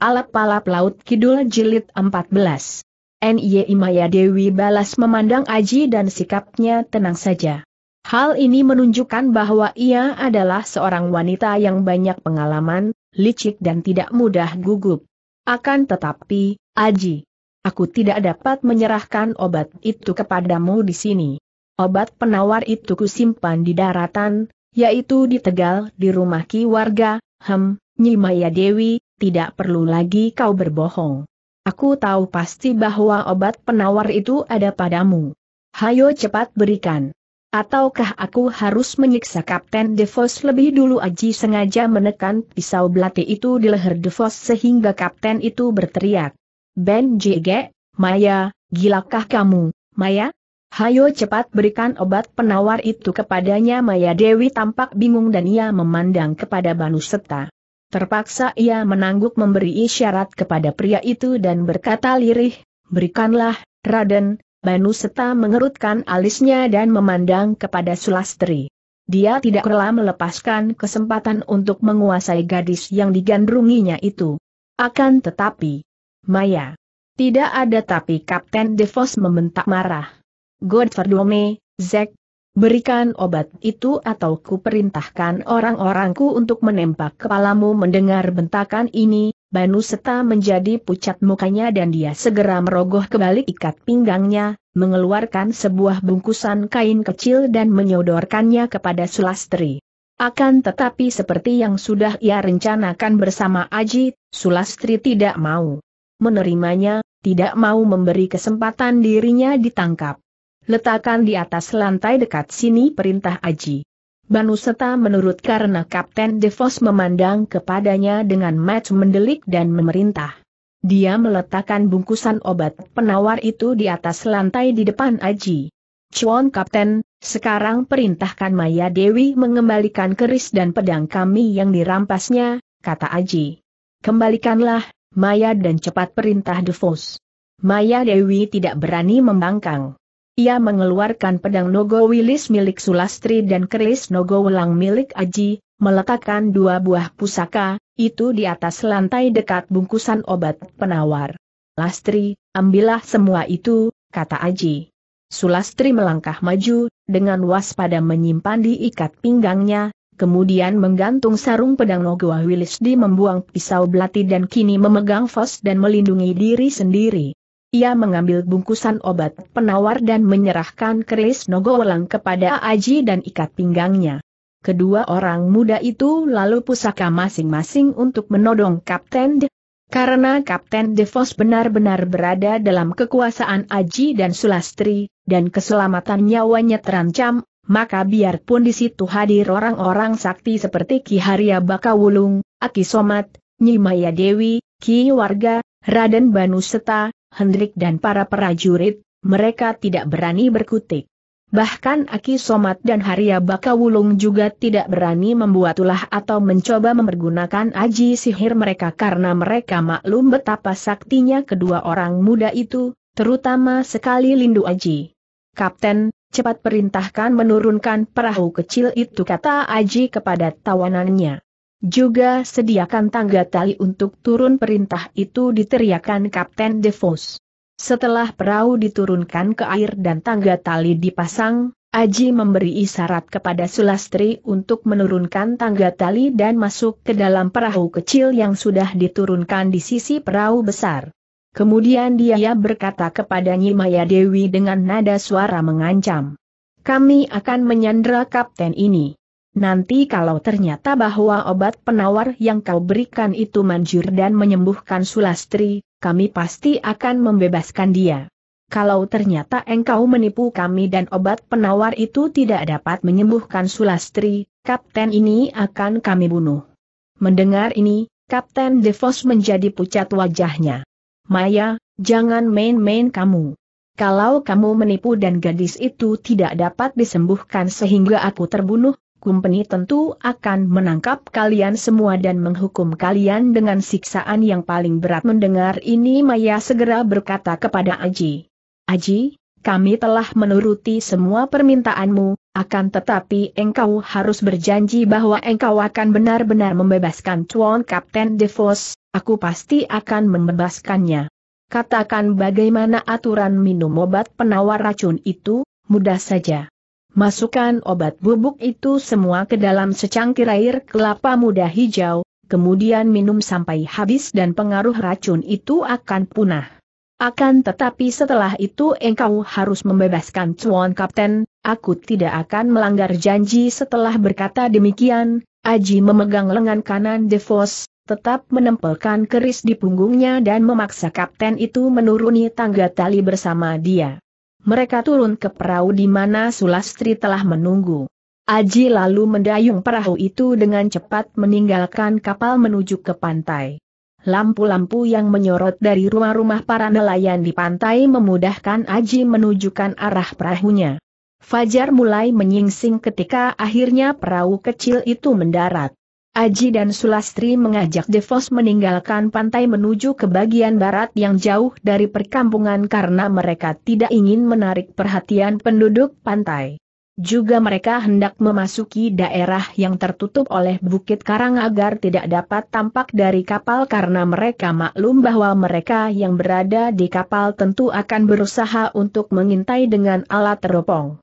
Alap-alap Laut Kidul Jilid 14. N.Y. Maya Dewi balas memandang Aji dan sikapnya tenang saja. Hal ini menunjukkan bahwa ia adalah seorang wanita yang banyak pengalaman, licik dan tidak mudah gugup. Akan tetapi, Aji, aku tidak dapat menyerahkan obat itu kepadamu di sini. Obat penawar itu kusimpan di daratan, yaitu di Tegal di rumah Ki warga, Hem, Nyimaya Dewi, tidak perlu lagi kau berbohong. Aku tahu pasti bahwa obat penawar itu ada padamu. Hayo cepat berikan. Ataukah aku harus menyiksa Kapten Devos lebih dulu Aji sengaja menekan pisau belati itu di leher Devos sehingga Kapten itu berteriak. Ben JG, Maya, gilakah kamu, Maya? Hayo cepat berikan obat penawar itu kepadanya Maya Dewi tampak bingung dan ia memandang kepada Banu Seta. Terpaksa ia menangguk memberi isyarat kepada pria itu dan berkata lirih, berikanlah, Raden, Banu Seta mengerutkan alisnya dan memandang kepada Sulastri. Dia tidak rela melepaskan kesempatan untuk menguasai gadis yang digandrunginya itu. Akan tetapi, Maya. Tidak ada tapi Kapten Devos membentak marah. Godferdome, Zek, berikan obat itu atau ku perintahkan orang-orangku untuk menembak kepalamu mendengar bentakan ini, Banu Seta menjadi pucat mukanya dan dia segera merogoh kebalik ikat pinggangnya, mengeluarkan sebuah bungkusan kain kecil dan menyodorkannya kepada Sulastri. Akan tetapi seperti yang sudah ia rencanakan bersama Aji, Sulastri tidak mau menerimanya, tidak mau memberi kesempatan dirinya ditangkap. Letakkan di atas lantai dekat sini perintah Aji. Banuseta menurut karena Kapten Devos memandang kepadanya dengan match mendelik dan memerintah. Dia meletakkan bungkusan obat penawar itu di atas lantai di depan Aji. Cuan Kapten, sekarang perintahkan Maya Dewi mengembalikan keris dan pedang kami yang dirampasnya, kata Aji. Kembalikanlah, Maya dan cepat perintah Devos. Maya Dewi tidak berani membangkang. Ia mengeluarkan pedang Nogo Wilis milik Sulastri dan keris Nogo Welang milik Aji, meletakkan dua buah pusaka, itu di atas lantai dekat bungkusan obat penawar. Lastri, ambillah semua itu, kata Aji. Sulastri melangkah maju, dengan waspada menyimpan di ikat pinggangnya, kemudian menggantung sarung pedang nogo Wilis di membuang pisau belati dan kini memegang fos dan melindungi diri sendiri. Ia mengambil bungkusan obat penawar dan menyerahkan keris Nogowelang kepada Aji dan ikat pinggangnya. Kedua orang muda itu lalu pusaka masing-masing untuk menodong Kapten De. Karena Kapten Devos benar-benar berada dalam kekuasaan Aji dan Sulastri, dan keselamatan nyawanya terancam, maka biarpun di situ hadir orang-orang sakti seperti Ki Haria Bakawulung, Aki Somat, Nyi Dewi, Ki Warga, Raden Banuseta, Hendrik dan para prajurit, mereka tidak berani berkutik. Bahkan Aki Somat dan Haria Bakawulung juga tidak berani membuat ulah atau mencoba mempergunakan aji sihir mereka karena mereka maklum betapa saktinya kedua orang muda itu, terutama sekali Lindu Aji. Kapten, cepat perintahkan menurunkan perahu kecil itu kata Aji kepada tawanannya. Juga sediakan tangga tali untuk turun perintah itu diteriakan Kapten DeVos. Setelah perahu diturunkan ke air dan tangga tali dipasang, Aji memberi isyarat kepada Sulastri untuk menurunkan tangga tali dan masuk ke dalam perahu kecil yang sudah diturunkan di sisi perahu besar. Kemudian dia berkata kepada Maya Dewi dengan nada suara mengancam. Kami akan menyandra kapten ini. Nanti kalau ternyata bahwa obat penawar yang kau berikan itu manjur dan menyembuhkan Sulastri, kami pasti akan membebaskan dia. Kalau ternyata engkau menipu kami dan obat penawar itu tidak dapat menyembuhkan Sulastri, kapten ini akan kami bunuh. Mendengar ini, Kapten Devos menjadi pucat wajahnya. Maya, jangan main-main kamu. Kalau kamu menipu dan gadis itu tidak dapat disembuhkan sehingga aku terbunuh, Kumpeni tentu akan menangkap kalian semua dan menghukum kalian dengan siksaan yang paling berat. Mendengar ini Maya segera berkata kepada Aji. Aji, kami telah menuruti semua permintaanmu, akan tetapi engkau harus berjanji bahwa engkau akan benar-benar membebaskan Tuan Kapten DeVos, aku pasti akan membebaskannya. Katakan bagaimana aturan minum obat penawar racun itu, mudah saja. Masukkan obat bubuk itu semua ke dalam secangkir air kelapa muda hijau, kemudian minum sampai habis dan pengaruh racun itu akan punah. Akan tetapi setelah itu engkau harus membebaskan Cuan Kapten, aku tidak akan melanggar janji setelah berkata demikian, Aji memegang lengan kanan Devos, tetap menempelkan keris di punggungnya dan memaksa kapten itu menuruni tangga tali bersama dia mereka turun ke perahu di mana Sulastri telah menunggu. Aji lalu mendayung perahu itu dengan cepat meninggalkan kapal menuju ke pantai. Lampu-lampu yang menyorot dari rumah-rumah para nelayan di pantai memudahkan Aji menunjukkan arah perahunya. Fajar mulai menyingsing ketika akhirnya perahu kecil itu mendarat. Aji dan Sulastri mengajak Devos meninggalkan pantai menuju ke bagian barat yang jauh dari perkampungan karena mereka tidak ingin menarik perhatian penduduk pantai. Juga mereka hendak memasuki daerah yang tertutup oleh Bukit Karang agar tidak dapat tampak dari kapal karena mereka maklum bahwa mereka yang berada di kapal tentu akan berusaha untuk mengintai dengan alat teropong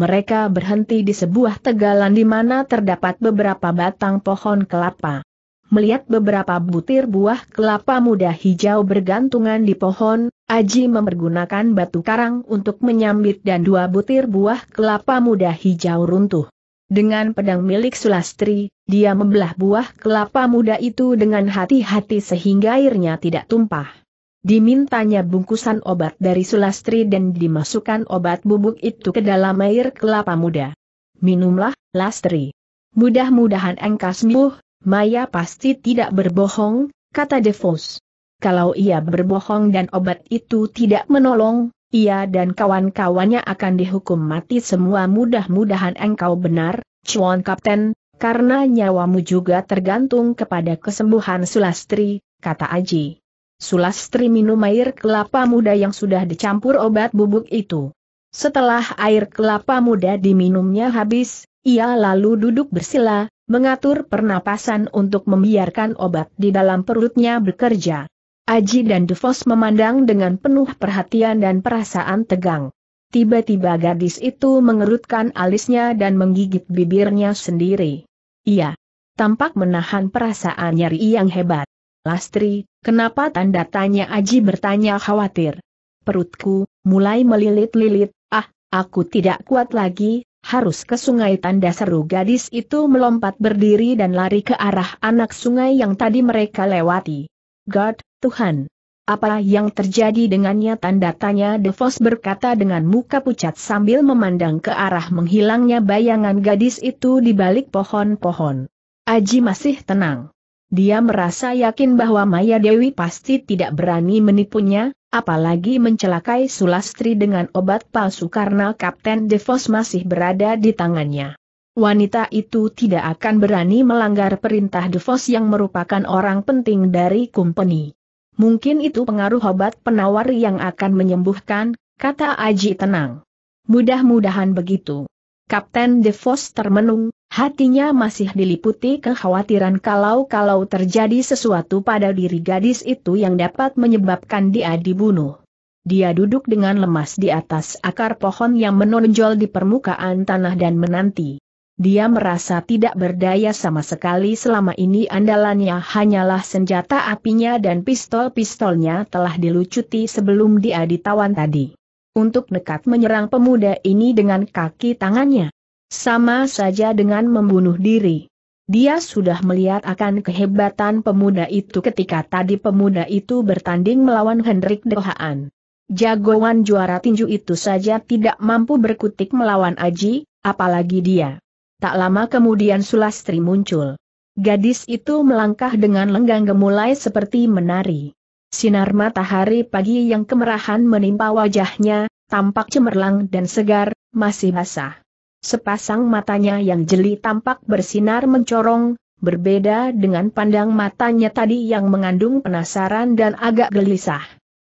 mereka berhenti di sebuah tegalan di mana terdapat beberapa batang pohon kelapa. Melihat beberapa butir buah kelapa muda hijau bergantungan di pohon, Aji mempergunakan batu karang untuk menyambit dan dua butir buah kelapa muda hijau runtuh. Dengan pedang milik Sulastri, dia membelah buah kelapa muda itu dengan hati-hati sehingga airnya tidak tumpah. Dimintanya bungkusan obat dari Sulastri dan dimasukkan obat bubuk itu ke dalam air kelapa muda. Minumlah, Lastri. Mudah-mudahan engkau sembuh, Maya pasti tidak berbohong, kata Devos. Kalau ia berbohong dan obat itu tidak menolong, ia dan kawan-kawannya akan dihukum mati semua mudah-mudahan engkau benar, Cuan Kapten, karena nyawamu juga tergantung kepada kesembuhan Sulastri, kata Aji. Sulastri minum air kelapa muda yang sudah dicampur obat bubuk itu. Setelah air kelapa muda diminumnya habis, ia lalu duduk bersila, mengatur pernapasan untuk membiarkan obat di dalam perutnya bekerja. Aji dan Dufos memandang dengan penuh perhatian dan perasaan tegang. Tiba-tiba gadis itu mengerutkan alisnya dan menggigit bibirnya sendiri. Ia tampak menahan perasaan nyeri yang hebat. Lastri, kenapa tanda tanya Aji bertanya khawatir. Perutku, mulai melilit-lilit, ah, aku tidak kuat lagi, harus ke sungai tanda seru gadis itu melompat berdiri dan lari ke arah anak sungai yang tadi mereka lewati. God, Tuhan. Apa yang terjadi dengannya tanda tanya Devos berkata dengan muka pucat sambil memandang ke arah menghilangnya bayangan gadis itu di balik pohon-pohon. Aji masih tenang. Dia merasa yakin bahwa Maya Dewi pasti tidak berani menipunya, apalagi mencelakai Sulastri dengan obat palsu karena Kapten Devos masih berada di tangannya. Wanita itu tidak akan berani melanggar perintah Devos yang merupakan orang penting dari company. Mungkin itu pengaruh obat penawar yang akan menyembuhkan, kata Aji tenang. Mudah-mudahan begitu. Kapten Devos termenung, Hatinya masih diliputi kekhawatiran kalau-kalau terjadi sesuatu pada diri gadis itu yang dapat menyebabkan dia dibunuh. Dia duduk dengan lemas di atas akar pohon yang menonjol di permukaan tanah dan menanti. Dia merasa tidak berdaya sama sekali selama ini andalannya hanyalah senjata apinya dan pistol-pistolnya telah dilucuti sebelum dia ditawan tadi. Untuk nekat menyerang pemuda ini dengan kaki tangannya. Sama saja dengan membunuh diri. Dia sudah melihat akan kehebatan pemuda itu ketika tadi pemuda itu bertanding melawan Hendrik Dohaan. Jagoan juara tinju itu saja tidak mampu berkutik melawan Aji, apalagi dia. Tak lama kemudian Sulastri muncul. Gadis itu melangkah dengan lenggang gemulai seperti menari. Sinar matahari pagi yang kemerahan menimpa wajahnya, tampak cemerlang dan segar, masih basah. Sepasang matanya yang jeli tampak bersinar mencorong, berbeda dengan pandang matanya tadi yang mengandung penasaran dan agak gelisah.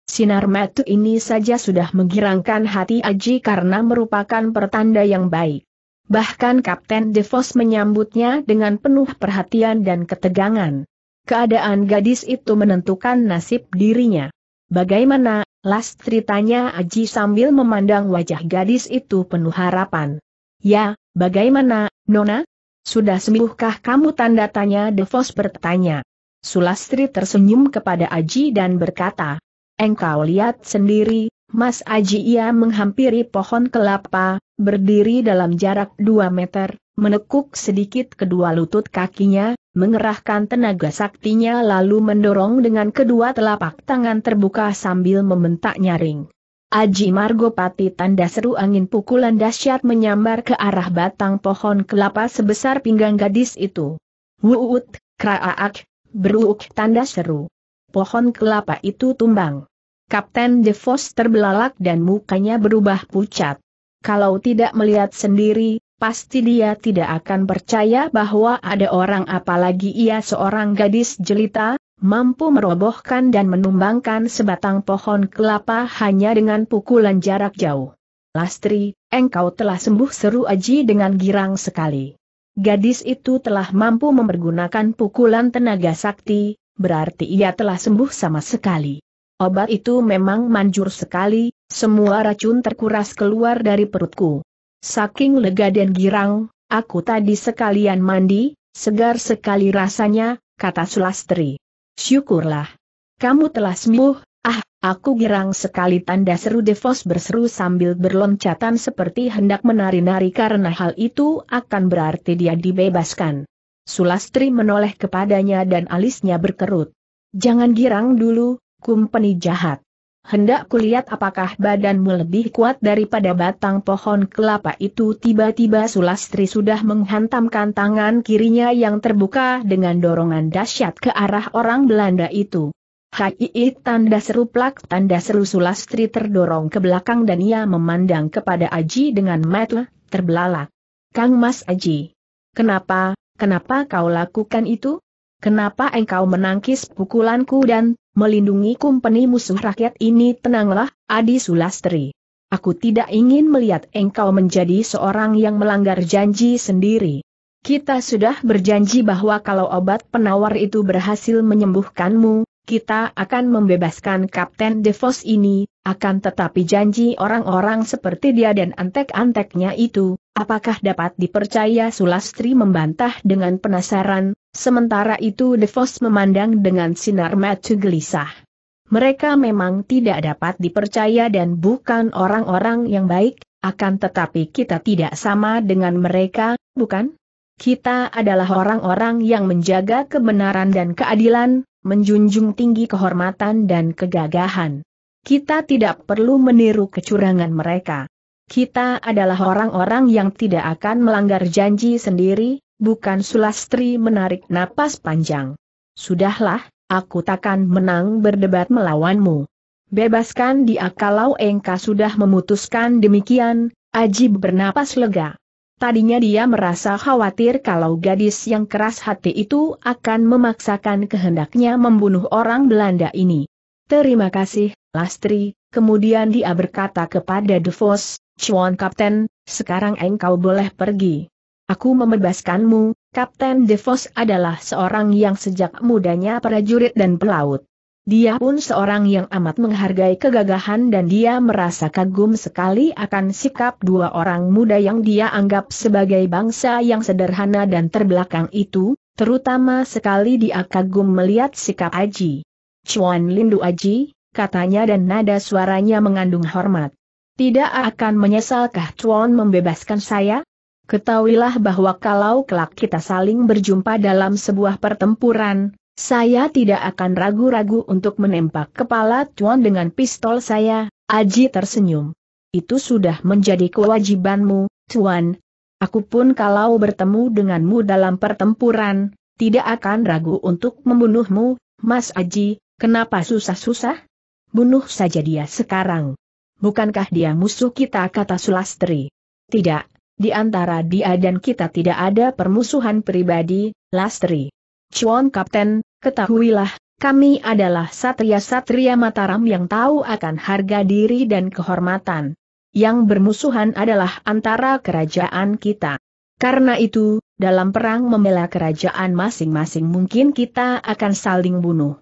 Sinar matu ini saja sudah menggirangkan hati Aji karena merupakan pertanda yang baik. Bahkan Kapten DeVos menyambutnya dengan penuh perhatian dan ketegangan. Keadaan gadis itu menentukan nasib dirinya. Bagaimana, Lastri tanya Aji sambil memandang wajah gadis itu penuh harapan. Ya, bagaimana, Nona? Sudah sembuhkah kamu tanda tanya Devos bertanya. Sulastri tersenyum kepada Aji dan berkata, Engkau lihat sendiri, Mas Aji ia menghampiri pohon kelapa, berdiri dalam jarak 2 meter, menekuk sedikit kedua lutut kakinya, mengerahkan tenaga saktinya lalu mendorong dengan kedua telapak tangan terbuka sambil membentak nyaring. Aji Margopati tanda seru angin pukulan dahsyat menyambar ke arah batang pohon kelapa sebesar pinggang gadis itu. Wuut, kraaak, beruuk tanda seru. Pohon kelapa itu tumbang. Kapten DeVos terbelalak dan mukanya berubah pucat. Kalau tidak melihat sendiri, pasti dia tidak akan percaya bahwa ada orang apalagi ia seorang gadis jelita, mampu merobohkan dan menumbangkan sebatang pohon kelapa hanya dengan pukulan jarak jauh. Lastri, engkau telah sembuh seru Aji dengan girang sekali. Gadis itu telah mampu mempergunakan pukulan tenaga sakti, berarti ia telah sembuh sama sekali. Obat itu memang manjur sekali, semua racun terkuras keluar dari perutku. Saking lega dan girang, aku tadi sekalian mandi, segar sekali rasanya, kata Sulastri. Syukurlah. Kamu telah sembuh, ah, aku girang sekali tanda seru Devos berseru sambil berloncatan seperti hendak menari-nari karena hal itu akan berarti dia dibebaskan. Sulastri menoleh kepadanya dan alisnya berkerut. Jangan girang dulu, kumpeni jahat hendak kulihat apakah badanmu lebih kuat daripada batang pohon kelapa itu tiba-tiba Sulastri sudah menghantamkan tangan kirinya yang terbuka dengan dorongan dahsyat ke arah orang Belanda itu. Hai tanda seru plak tanda seru Sulastri terdorong ke belakang dan ia memandang kepada Aji dengan mata terbelalak. Kang Mas Aji. Kenapa, kenapa kau lakukan itu? Kenapa engkau menangkis pukulanku dan melindungi kumpeni musuh rakyat ini tenanglah, Adi Sulastri. Aku tidak ingin melihat engkau menjadi seorang yang melanggar janji sendiri. Kita sudah berjanji bahwa kalau obat penawar itu berhasil menyembuhkanmu, kita akan membebaskan Kapten Devos ini, akan tetapi janji orang-orang seperti dia dan antek-anteknya itu, Apakah dapat dipercaya Sulastri membantah dengan penasaran, sementara itu Devos memandang dengan sinar mata gelisah. Mereka memang tidak dapat dipercaya dan bukan orang-orang yang baik, akan tetapi kita tidak sama dengan mereka, bukan? Kita adalah orang-orang yang menjaga kebenaran dan keadilan, menjunjung tinggi kehormatan dan kegagahan. Kita tidak perlu meniru kecurangan mereka. Kita adalah orang-orang yang tidak akan melanggar janji sendiri, bukan Sulastri menarik napas panjang. Sudahlah, aku takkan menang berdebat melawanmu. Bebaskan dia kalau engkau sudah memutuskan demikian, Ajib bernapas lega. Tadinya dia merasa khawatir kalau gadis yang keras hati itu akan memaksakan kehendaknya membunuh orang Belanda ini. Terima kasih, Lastri, kemudian dia berkata kepada Devos, Chuan Kapten, sekarang engkau boleh pergi. Aku membebaskanmu, Kapten Devos adalah seorang yang sejak mudanya prajurit dan pelaut. Dia pun seorang yang amat menghargai kegagahan dan dia merasa kagum sekali akan sikap dua orang muda yang dia anggap sebagai bangsa yang sederhana dan terbelakang itu, terutama sekali dia kagum melihat sikap Aji. Chuan Lindu Aji, katanya dan nada suaranya mengandung hormat. Tidak akan menyesalkah Chuan membebaskan saya? Ketahuilah bahwa kalau kelak kita saling berjumpa dalam sebuah pertempuran, saya tidak akan ragu-ragu untuk menembak kepala Chuan dengan pistol saya, Aji tersenyum. Itu sudah menjadi kewajibanmu, Chuan. Aku pun kalau bertemu denganmu dalam pertempuran, tidak akan ragu untuk membunuhmu, Mas Aji, kenapa susah-susah? Bunuh saja dia sekarang bukankah dia musuh kita kata Sulastri? Tidak, di antara dia dan kita tidak ada permusuhan pribadi, Lastri. Cuan Kapten, ketahuilah, kami adalah satria-satria Mataram yang tahu akan harga diri dan kehormatan. Yang bermusuhan adalah antara kerajaan kita. Karena itu, dalam perang membela kerajaan masing-masing mungkin kita akan saling bunuh.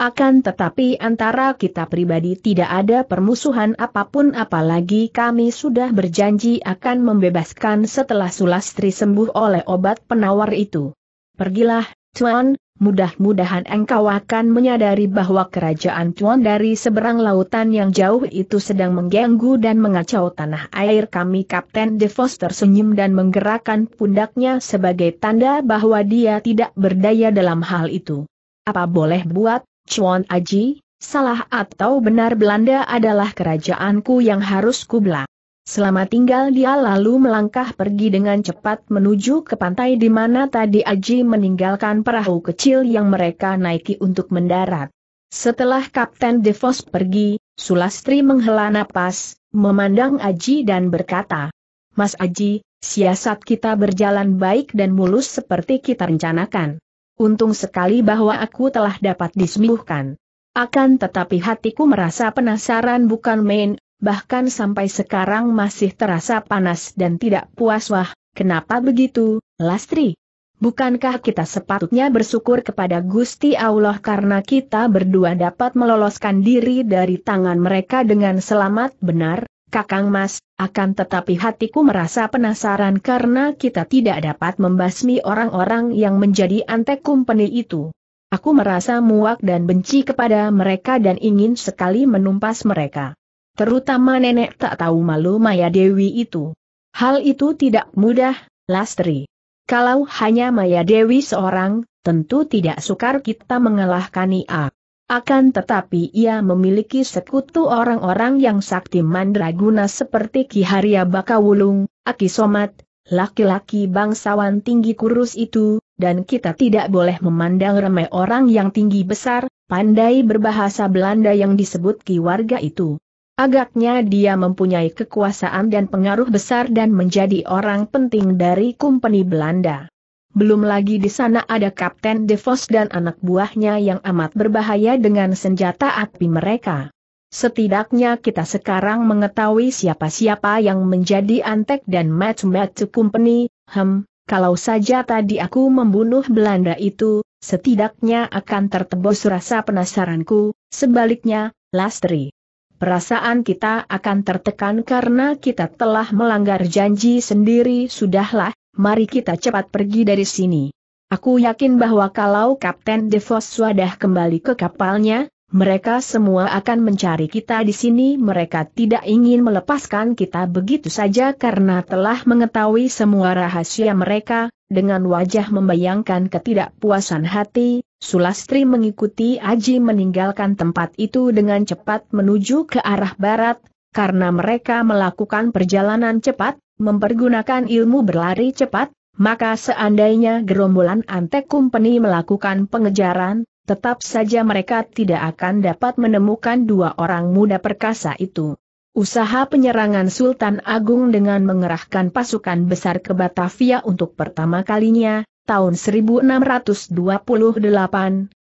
Akan tetapi antara kita pribadi tidak ada permusuhan apapun apalagi kami sudah berjanji akan membebaskan setelah Sulastri sembuh oleh obat penawar itu. Pergilah, Tuan, mudah-mudahan engkau akan menyadari bahwa kerajaan Tuan dari seberang lautan yang jauh itu sedang mengganggu dan mengacau tanah air kami Kapten De DeVos tersenyum dan menggerakkan pundaknya sebagai tanda bahwa dia tidak berdaya dalam hal itu. Apa boleh buat, Chuan Aji, salah atau benar Belanda adalah kerajaanku yang harus kubelah. Selama tinggal dia lalu melangkah pergi dengan cepat menuju ke pantai di mana tadi Aji meninggalkan perahu kecil yang mereka naiki untuk mendarat. Setelah Kapten Devos pergi, Sulastri menghela napas, memandang Aji dan berkata, Mas Aji, siasat kita berjalan baik dan mulus seperti kita rencanakan. Untung sekali bahwa aku telah dapat disembuhkan. Akan tetapi hatiku merasa penasaran bukan main, bahkan sampai sekarang masih terasa panas dan tidak puas wah, kenapa begitu, Lastri? Bukankah kita sepatutnya bersyukur kepada Gusti Allah karena kita berdua dapat meloloskan diri dari tangan mereka dengan selamat benar? Kakang Mas, akan tetapi hatiku merasa penasaran karena kita tidak dapat membasmi orang-orang yang menjadi antek kumpeni itu. Aku merasa muak dan benci kepada mereka dan ingin sekali menumpas mereka. Terutama nenek tak tahu malu Maya Dewi itu. Hal itu tidak mudah, Lastri. Kalau hanya Maya Dewi seorang, tentu tidak sukar kita mengalahkan Iak. Akan tetapi ia memiliki sekutu orang-orang yang sakti mandraguna seperti Ki Haria Bakawulung, Aki Somat, laki-laki bangsawan tinggi kurus itu, dan kita tidak boleh memandang remeh orang yang tinggi besar, pandai berbahasa Belanda yang disebut Ki warga itu. Agaknya dia mempunyai kekuasaan dan pengaruh besar dan menjadi orang penting dari kumpeni Belanda belum lagi di sana ada Kapten Devos dan anak buahnya yang amat berbahaya dengan senjata api mereka. Setidaknya kita sekarang mengetahui siapa-siapa yang menjadi Antek dan Match Match Company, hem, kalau saja tadi aku membunuh Belanda itu, setidaknya akan tertebus rasa penasaranku, sebaliknya, Lastri. Perasaan kita akan tertekan karena kita telah melanggar janji sendiri sudahlah, mari kita cepat pergi dari sini. Aku yakin bahwa kalau Kapten Devos sudah kembali ke kapalnya, mereka semua akan mencari kita di sini. Mereka tidak ingin melepaskan kita begitu saja karena telah mengetahui semua rahasia mereka, dengan wajah membayangkan ketidakpuasan hati, Sulastri mengikuti Aji meninggalkan tempat itu dengan cepat menuju ke arah barat, karena mereka melakukan perjalanan cepat, mempergunakan ilmu berlari cepat, maka seandainya gerombolan antek kumpeni melakukan pengejaran, tetap saja mereka tidak akan dapat menemukan dua orang muda perkasa itu. Usaha penyerangan Sultan Agung dengan mengerahkan pasukan besar ke Batavia untuk pertama kalinya, tahun 1628,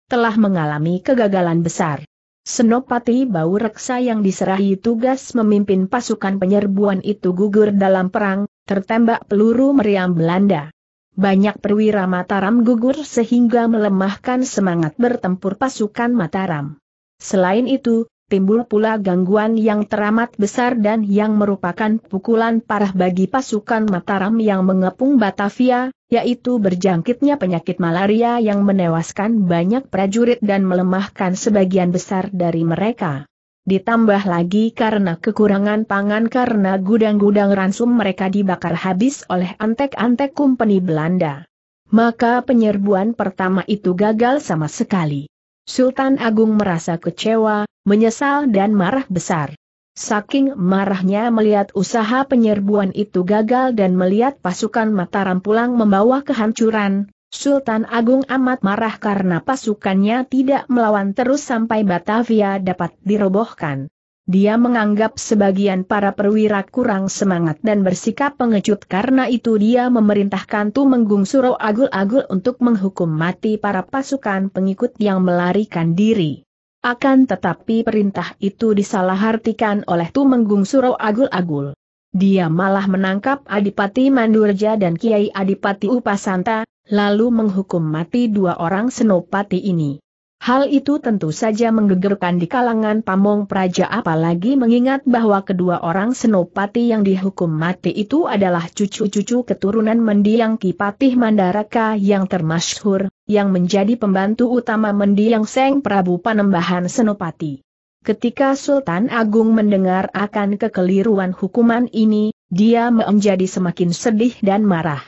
telah mengalami kegagalan besar. Senopati Bau Reksa yang diserahi tugas memimpin pasukan penyerbuan itu gugur dalam perang, tertembak peluru meriam Belanda. Banyak perwira Mataram gugur sehingga melemahkan semangat bertempur pasukan Mataram. Selain itu, timbul pula gangguan yang teramat besar dan yang merupakan pukulan parah bagi pasukan Mataram yang mengepung Batavia, yaitu berjangkitnya penyakit malaria yang menewaskan banyak prajurit dan melemahkan sebagian besar dari mereka. Ditambah lagi karena kekurangan pangan karena gudang-gudang ransum mereka dibakar habis oleh antek-antek kumpeni Belanda. Maka penyerbuan pertama itu gagal sama sekali. Sultan Agung merasa kecewa, menyesal dan marah besar. Saking marahnya melihat usaha penyerbuan itu gagal dan melihat pasukan Mataram pulang membawa kehancuran, Sultan Agung amat marah karena pasukannya tidak melawan terus sampai Batavia dapat dirobohkan. Dia menganggap sebagian para perwira kurang semangat dan bersikap pengecut karena itu dia memerintahkan Tumenggung Suro Agul-Agul untuk menghukum mati para pasukan pengikut yang melarikan diri. Akan tetapi perintah itu disalahartikan oleh Tumenggung Suro Agul-Agul. Dia malah menangkap Adipati Mandurja dan Kiai Adipati Upasanta, lalu menghukum mati dua orang senopati ini. Hal itu tentu saja menggegerkan di kalangan pamong praja apalagi mengingat bahwa kedua orang senopati yang dihukum mati itu adalah cucu-cucu keturunan mendiang Kipatih Mandaraka yang termasyhur, yang menjadi pembantu utama mendiang Seng Prabu Panembahan Senopati. Ketika Sultan Agung mendengar akan kekeliruan hukuman ini, dia menjadi semakin sedih dan marah.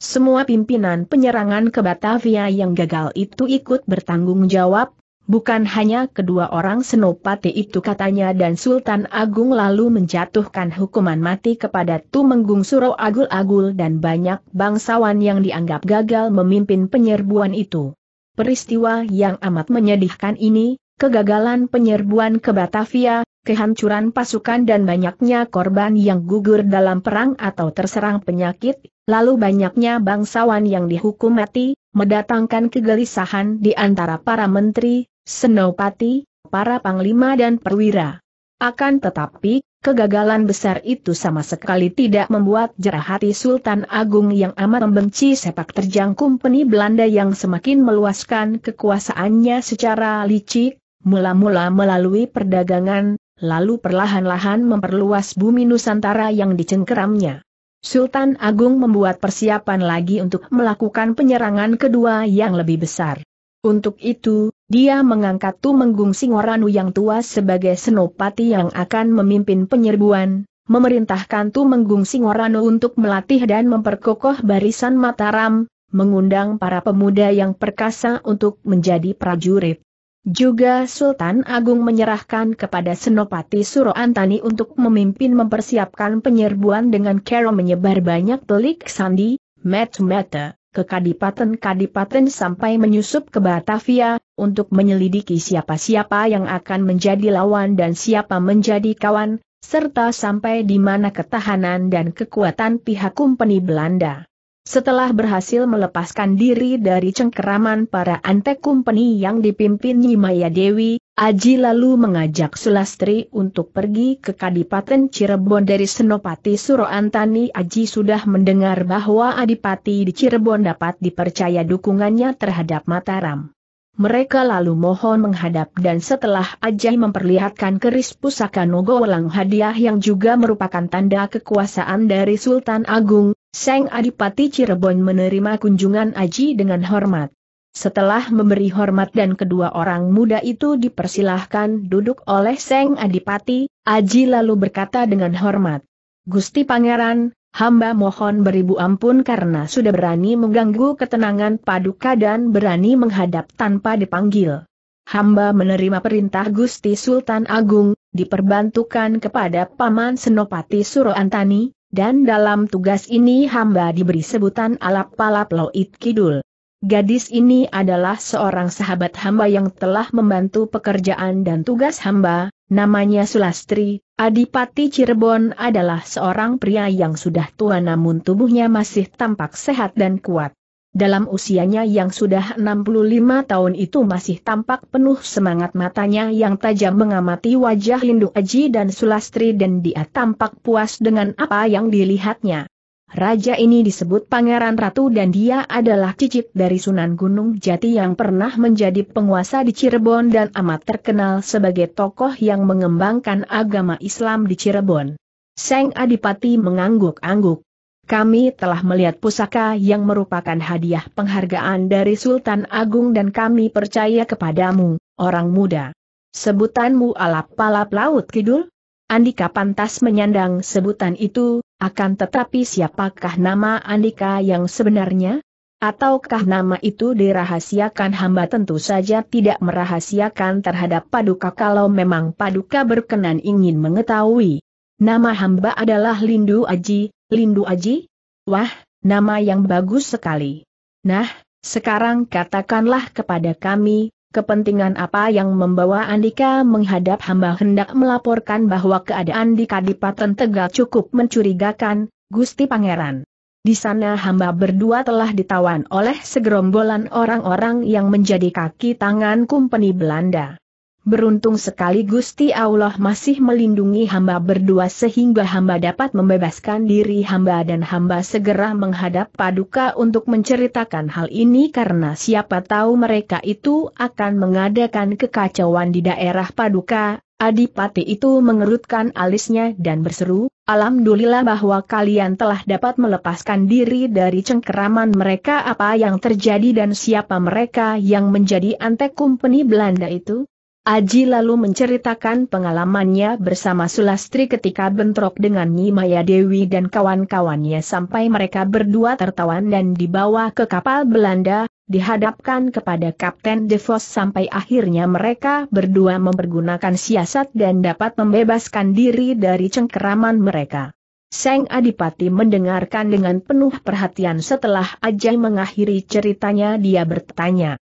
Semua pimpinan penyerangan ke Batavia yang gagal itu ikut bertanggung jawab, bukan hanya kedua orang senopati itu katanya dan Sultan Agung lalu menjatuhkan hukuman mati kepada Tumenggung Suro Agul-Agul dan banyak bangsawan yang dianggap gagal memimpin penyerbuan itu. Peristiwa yang amat menyedihkan ini, kegagalan penyerbuan ke Batavia, kehancuran pasukan dan banyaknya korban yang gugur dalam perang atau terserang penyakit, lalu banyaknya bangsawan yang dihukum mati, mendatangkan kegelisahan di antara para menteri, senopati, para panglima dan perwira. Akan tetapi, kegagalan besar itu sama sekali tidak membuat jerah hati Sultan Agung yang amat membenci sepak terjang kumpeni Belanda yang semakin meluaskan kekuasaannya secara licik, mula-mula melalui perdagangan, lalu perlahan-lahan memperluas bumi Nusantara yang dicengkeramnya. Sultan Agung membuat persiapan lagi untuk melakukan penyerangan kedua yang lebih besar. Untuk itu, dia mengangkat Tumenggung Singoranu yang tua sebagai senopati yang akan memimpin penyerbuan, memerintahkan Tumenggung Singoranu untuk melatih dan memperkokoh barisan Mataram, mengundang para pemuda yang perkasa untuk menjadi prajurit. Juga Sultan Agung menyerahkan kepada Senopati Suro Antani untuk memimpin mempersiapkan penyerbuan dengan cara menyebar banyak telik sandi, met-meta, ke kadipaten-kadipaten sampai menyusup ke Batavia, untuk menyelidiki siapa-siapa yang akan menjadi lawan dan siapa menjadi kawan, serta sampai di mana ketahanan dan kekuatan pihak Kumpeni Belanda. Setelah berhasil melepaskan diri dari cengkeraman para antek kumpeni yang dipimpin Nyimaya Dewi, Aji lalu mengajak Sulastri untuk pergi ke Kadipaten Cirebon dari Senopati Suroantani. Aji sudah mendengar bahwa Adipati di Cirebon dapat dipercaya dukungannya terhadap Mataram. Mereka lalu mohon menghadap dan setelah Ajay memperlihatkan keris pusaka Nogowelang hadiah yang juga merupakan tanda kekuasaan dari Sultan Agung, Seng Adipati Cirebon menerima kunjungan Aji dengan hormat. Setelah memberi hormat dan kedua orang muda itu dipersilahkan duduk oleh Seng Adipati, Aji lalu berkata dengan hormat, Gusti Pangeran, hamba mohon beribu ampun karena sudah berani mengganggu ketenangan paduka dan berani menghadap tanpa dipanggil. Hamba menerima perintah Gusti Sultan Agung, diperbantukan kepada Paman Senopati Suroantani." dan dalam tugas ini hamba diberi sebutan alap Palap Loit Kidul. Gadis ini adalah seorang sahabat hamba yang telah membantu pekerjaan dan tugas hamba, namanya Sulastri, Adipati Cirebon adalah seorang pria yang sudah tua namun tubuhnya masih tampak sehat dan kuat. Dalam usianya yang sudah 65 tahun itu masih tampak penuh semangat matanya yang tajam mengamati wajah Lindu Aji dan Sulastri dan dia tampak puas dengan apa yang dilihatnya. Raja ini disebut Pangeran Ratu dan dia adalah cicit dari Sunan Gunung Jati yang pernah menjadi penguasa di Cirebon dan amat terkenal sebagai tokoh yang mengembangkan agama Islam di Cirebon. Seng Adipati mengangguk-angguk. Kami telah melihat pusaka yang merupakan hadiah penghargaan dari Sultan Agung dan kami percaya kepadamu, orang muda. Sebutanmu alap-alap laut kidul? Andika pantas menyandang sebutan itu, akan tetapi siapakah nama Andika yang sebenarnya? Ataukah nama itu dirahasiakan hamba tentu saja tidak merahasiakan terhadap Paduka kalau memang Paduka berkenan ingin mengetahui. Nama hamba adalah Lindu Aji, Lindu Aji? Wah, nama yang bagus sekali. Nah, sekarang katakanlah kepada kami, kepentingan apa yang membawa Andika menghadap hamba hendak melaporkan bahwa keadaan di Kadipaten Tegal cukup mencurigakan, Gusti Pangeran. Di sana hamba berdua telah ditawan oleh segerombolan orang-orang yang menjadi kaki tangan Kumpeni Belanda. Beruntung sekali Gusti Allah masih melindungi hamba berdua sehingga hamba dapat membebaskan diri hamba dan hamba segera menghadap paduka untuk menceritakan hal ini karena siapa tahu mereka itu akan mengadakan kekacauan di daerah paduka. Adipati itu mengerutkan alisnya dan berseru, Alhamdulillah bahwa kalian telah dapat melepaskan diri dari cengkeraman mereka apa yang terjadi dan siapa mereka yang menjadi antek kumpeni Belanda itu. Aji lalu menceritakan pengalamannya bersama Sulastri ketika bentrok dengan Maya Dewi dan kawan-kawannya sampai mereka berdua tertawan dan dibawa ke kapal Belanda, dihadapkan kepada Kapten DeVos sampai akhirnya mereka berdua mempergunakan siasat dan dapat membebaskan diri dari cengkeraman mereka. Seng Adipati mendengarkan dengan penuh perhatian setelah Ajay mengakhiri ceritanya dia bertanya.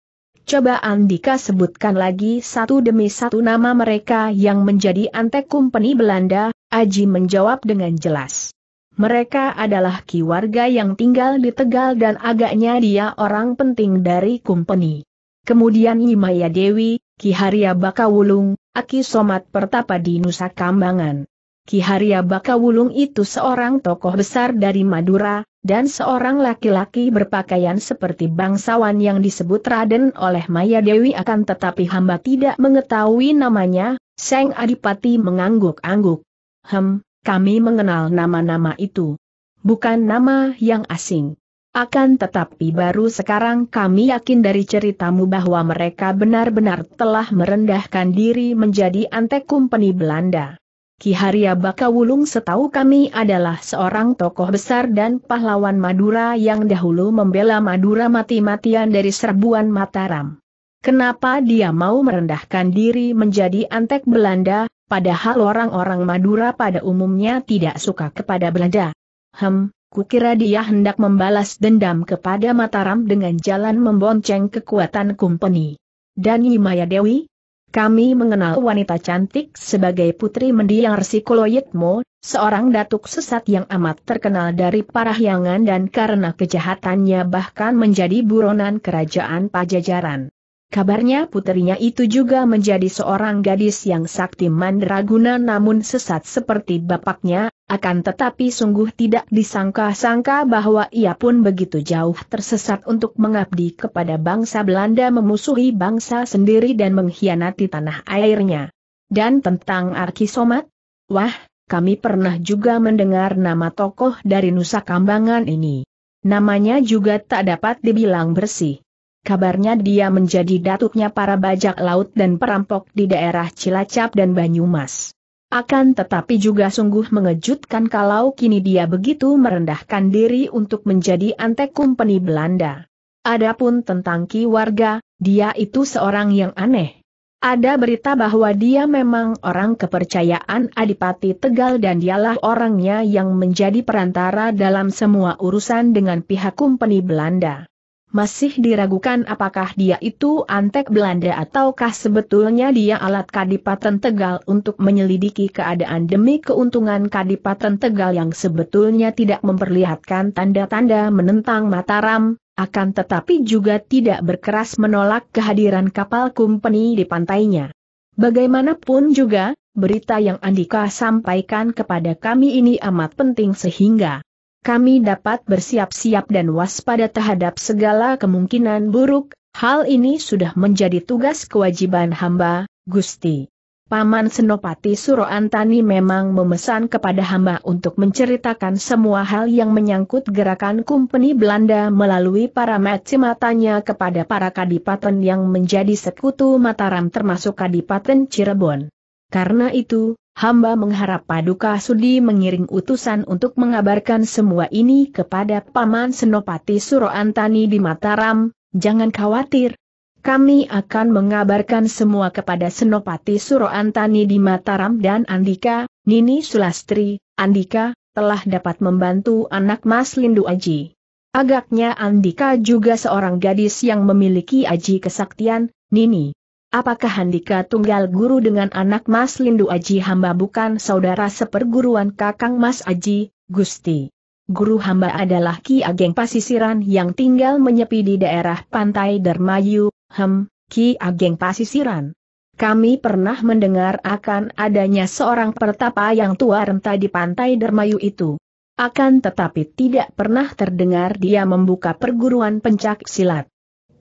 Coba Andika sebutkan lagi satu demi satu nama mereka yang menjadi antek kumpeni Belanda, Aji menjawab dengan jelas. Mereka adalah ki warga yang tinggal di Tegal dan agaknya dia orang penting dari kumpeni. Kemudian Nyimaya Dewi, Ki Haria Bakawulung, Aki Somat Pertapa di Nusa Kambangan. Ki Haria Wulung itu seorang tokoh besar dari Madura, dan seorang laki-laki berpakaian seperti bangsawan yang disebut Raden oleh Maya Dewi akan tetapi hamba tidak mengetahui namanya, Seng Adipati mengangguk-angguk. Hem, kami mengenal nama-nama itu. Bukan nama yang asing. Akan tetapi baru sekarang kami yakin dari ceritamu bahwa mereka benar-benar telah merendahkan diri menjadi antek Belanda. Ki Haria Bakawulung setahu kami adalah seorang tokoh besar dan pahlawan Madura yang dahulu membela Madura mati-matian dari serbuan Mataram. Kenapa dia mau merendahkan diri menjadi antek Belanda, padahal orang-orang Madura pada umumnya tidak suka kepada Belanda? Hem, kukira dia hendak membalas dendam kepada Mataram dengan jalan membonceng kekuatan kumpeni. Dan Yimaya Dewi, kami mengenal wanita cantik sebagai putri mendiang Sikoloyitmo, seorang datuk sesat yang amat terkenal dari Parahyangan dan karena kejahatannya bahkan menjadi buronan kerajaan Pajajaran. Kabarnya putrinya itu juga menjadi seorang gadis yang sakti mandraguna namun sesat seperti bapaknya, akan tetapi sungguh tidak disangka-sangka bahwa ia pun begitu jauh tersesat untuk mengabdi kepada bangsa Belanda memusuhi bangsa sendiri dan mengkhianati tanah airnya. Dan tentang Arki Somat? Wah, kami pernah juga mendengar nama tokoh dari Nusa Kambangan ini. Namanya juga tak dapat dibilang bersih kabarnya dia menjadi datuknya para bajak laut dan perampok di daerah Cilacap dan Banyumas. Akan tetapi juga sungguh mengejutkan kalau kini dia begitu merendahkan diri untuk menjadi antek kumpeni Belanda. Adapun tentang Ki Warga, dia itu seorang yang aneh. Ada berita bahwa dia memang orang kepercayaan Adipati Tegal dan dialah orangnya yang menjadi perantara dalam semua urusan dengan pihak kumpeni Belanda masih diragukan apakah dia itu antek Belanda ataukah sebetulnya dia alat Kadipaten Tegal untuk menyelidiki keadaan demi keuntungan Kadipaten Tegal yang sebetulnya tidak memperlihatkan tanda-tanda menentang Mataram, akan tetapi juga tidak berkeras menolak kehadiran kapal kumpeni di pantainya. Bagaimanapun juga, berita yang Andika sampaikan kepada kami ini amat penting sehingga kami dapat bersiap-siap dan waspada terhadap segala kemungkinan buruk, hal ini sudah menjadi tugas kewajiban hamba, Gusti. Paman Senopati Suroantani memang memesan kepada hamba untuk menceritakan semua hal yang menyangkut gerakan Kumpeni Belanda melalui para matanya kepada para kadipaten yang menjadi sekutu Mataram termasuk kadipaten Cirebon. Karena itu, hamba mengharap Paduka Sudi mengiring utusan untuk mengabarkan semua ini kepada Paman Senopati Suroantani di Mataram, jangan khawatir. Kami akan mengabarkan semua kepada Senopati Suroantani di Mataram dan Andika, Nini Sulastri, Andika, telah dapat membantu anak Mas Lindu Aji. Agaknya Andika juga seorang gadis yang memiliki aji kesaktian, Nini, apakah Handika tunggal guru dengan anak Mas Lindu Aji hamba bukan saudara seperguruan kakang Mas Aji, Gusti? Guru hamba adalah Ki Ageng Pasisiran yang tinggal menyepi di daerah pantai Dermayu, hem, Ki Ageng Pasisiran. Kami pernah mendengar akan adanya seorang pertapa yang tua renta di pantai Dermayu itu. Akan tetapi tidak pernah terdengar dia membuka perguruan pencak silat.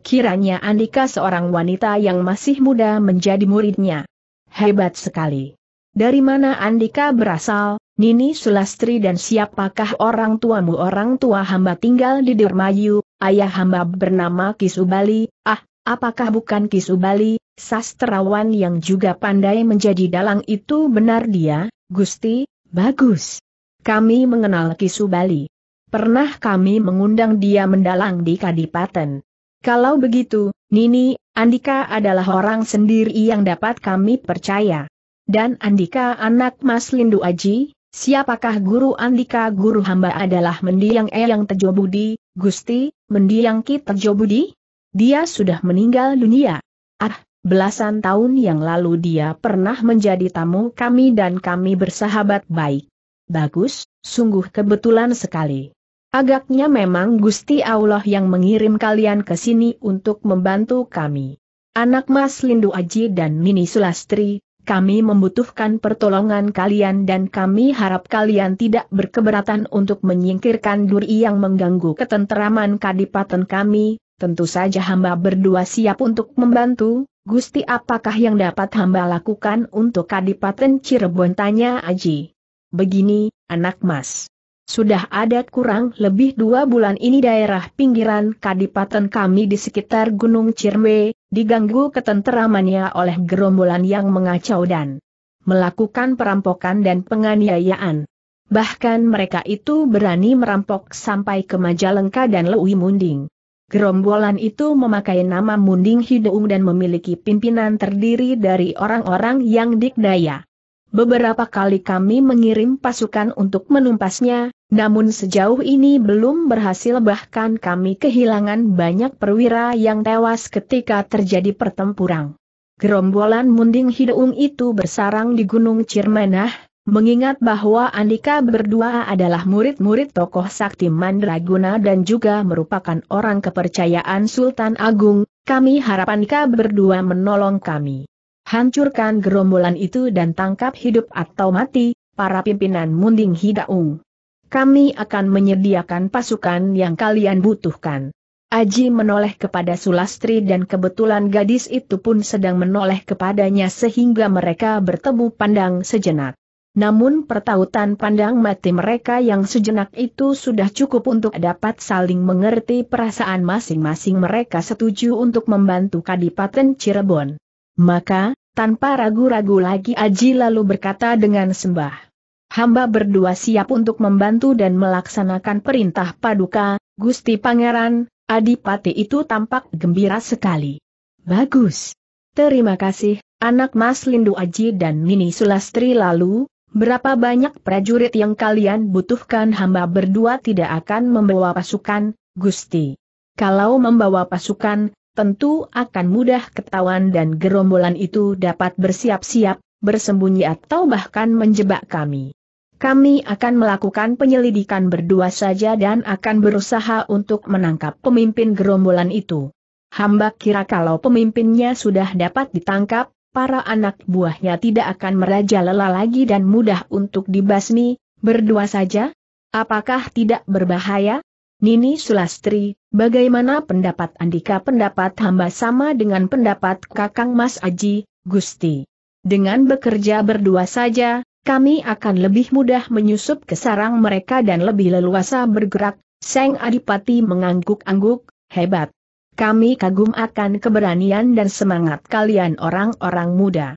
Kiranya Andika seorang wanita yang masih muda menjadi muridnya. Hebat sekali. Dari mana Andika berasal, Nini Sulastri dan siapakah orang tuamu orang tua hamba tinggal di Dermayu, ayah hamba bernama Kisubali, ah, apakah bukan Kisubali, sastrawan yang juga pandai menjadi dalang itu benar dia, Gusti, bagus. Kami mengenal Kisubali. Pernah kami mengundang dia mendalang di Kadipaten. Kalau begitu, Nini, Andika adalah orang sendiri yang dapat kami percaya. Dan Andika anak Mas Lindu Aji, siapakah guru Andika guru hamba adalah mendiang Eyang Tejo Budi, Gusti, mendiang Ki Tejo Budi? Dia sudah meninggal dunia. Ah, belasan tahun yang lalu dia pernah menjadi tamu kami dan kami bersahabat baik. Bagus, sungguh kebetulan sekali. Agaknya memang Gusti Allah yang mengirim kalian ke sini untuk membantu kami. Anak Mas Lindu Aji dan Mini Sulastri, kami membutuhkan pertolongan kalian dan kami harap kalian tidak berkeberatan untuk menyingkirkan duri yang mengganggu ketenteraman kadipaten kami, tentu saja hamba berdua siap untuk membantu, Gusti apakah yang dapat hamba lakukan untuk kadipaten Cirebon tanya Aji. Begini, anak mas. Sudah ada kurang lebih dua bulan ini daerah pinggiran kadipaten kami di sekitar Gunung Cirme, diganggu ketenteramannya oleh gerombolan yang mengacau dan melakukan perampokan dan penganiayaan. Bahkan mereka itu berani merampok sampai ke Majalengka dan Lewi Munding. Gerombolan itu memakai nama Munding Hideung dan memiliki pimpinan terdiri dari orang-orang yang dikdaya. Beberapa kali kami mengirim pasukan untuk menumpasnya, namun sejauh ini belum berhasil bahkan kami kehilangan banyak perwira yang tewas ketika terjadi pertempuran. Gerombolan munding hidung itu bersarang di Gunung Cirmenah, mengingat bahwa Andika berdua adalah murid-murid tokoh sakti Mandraguna dan juga merupakan orang kepercayaan Sultan Agung, kami harap Andika berdua menolong kami. Hancurkan gerombolan itu dan tangkap hidup atau mati, para pimpinan munding hidung kami akan menyediakan pasukan yang kalian butuhkan. Aji menoleh kepada Sulastri dan kebetulan gadis itu pun sedang menoleh kepadanya sehingga mereka bertemu pandang sejenak. Namun pertautan pandang mati mereka yang sejenak itu sudah cukup untuk dapat saling mengerti perasaan masing-masing mereka setuju untuk membantu Kadipaten Cirebon. Maka, tanpa ragu-ragu lagi Aji lalu berkata dengan sembah hamba berdua siap untuk membantu dan melaksanakan perintah paduka, Gusti Pangeran, Adipati itu tampak gembira sekali. Bagus. Terima kasih, anak Mas Lindu Aji dan Mini Sulastri lalu, berapa banyak prajurit yang kalian butuhkan hamba berdua tidak akan membawa pasukan, Gusti. Kalau membawa pasukan, tentu akan mudah ketahuan dan gerombolan itu dapat bersiap-siap, bersembunyi atau bahkan menjebak kami. Kami akan melakukan penyelidikan berdua saja dan akan berusaha untuk menangkap pemimpin gerombolan itu. Hamba kira kalau pemimpinnya sudah dapat ditangkap, para anak buahnya tidak akan merajalela lagi dan mudah untuk dibasmi, berdua saja? Apakah tidak berbahaya? Nini Sulastri, bagaimana pendapat Andika pendapat hamba sama dengan pendapat Kakang Mas Aji, Gusti? Dengan bekerja berdua saja, kami akan lebih mudah menyusup ke sarang mereka dan lebih leluasa bergerak, Seng Adipati mengangguk-angguk, hebat. Kami kagum akan keberanian dan semangat kalian orang-orang muda.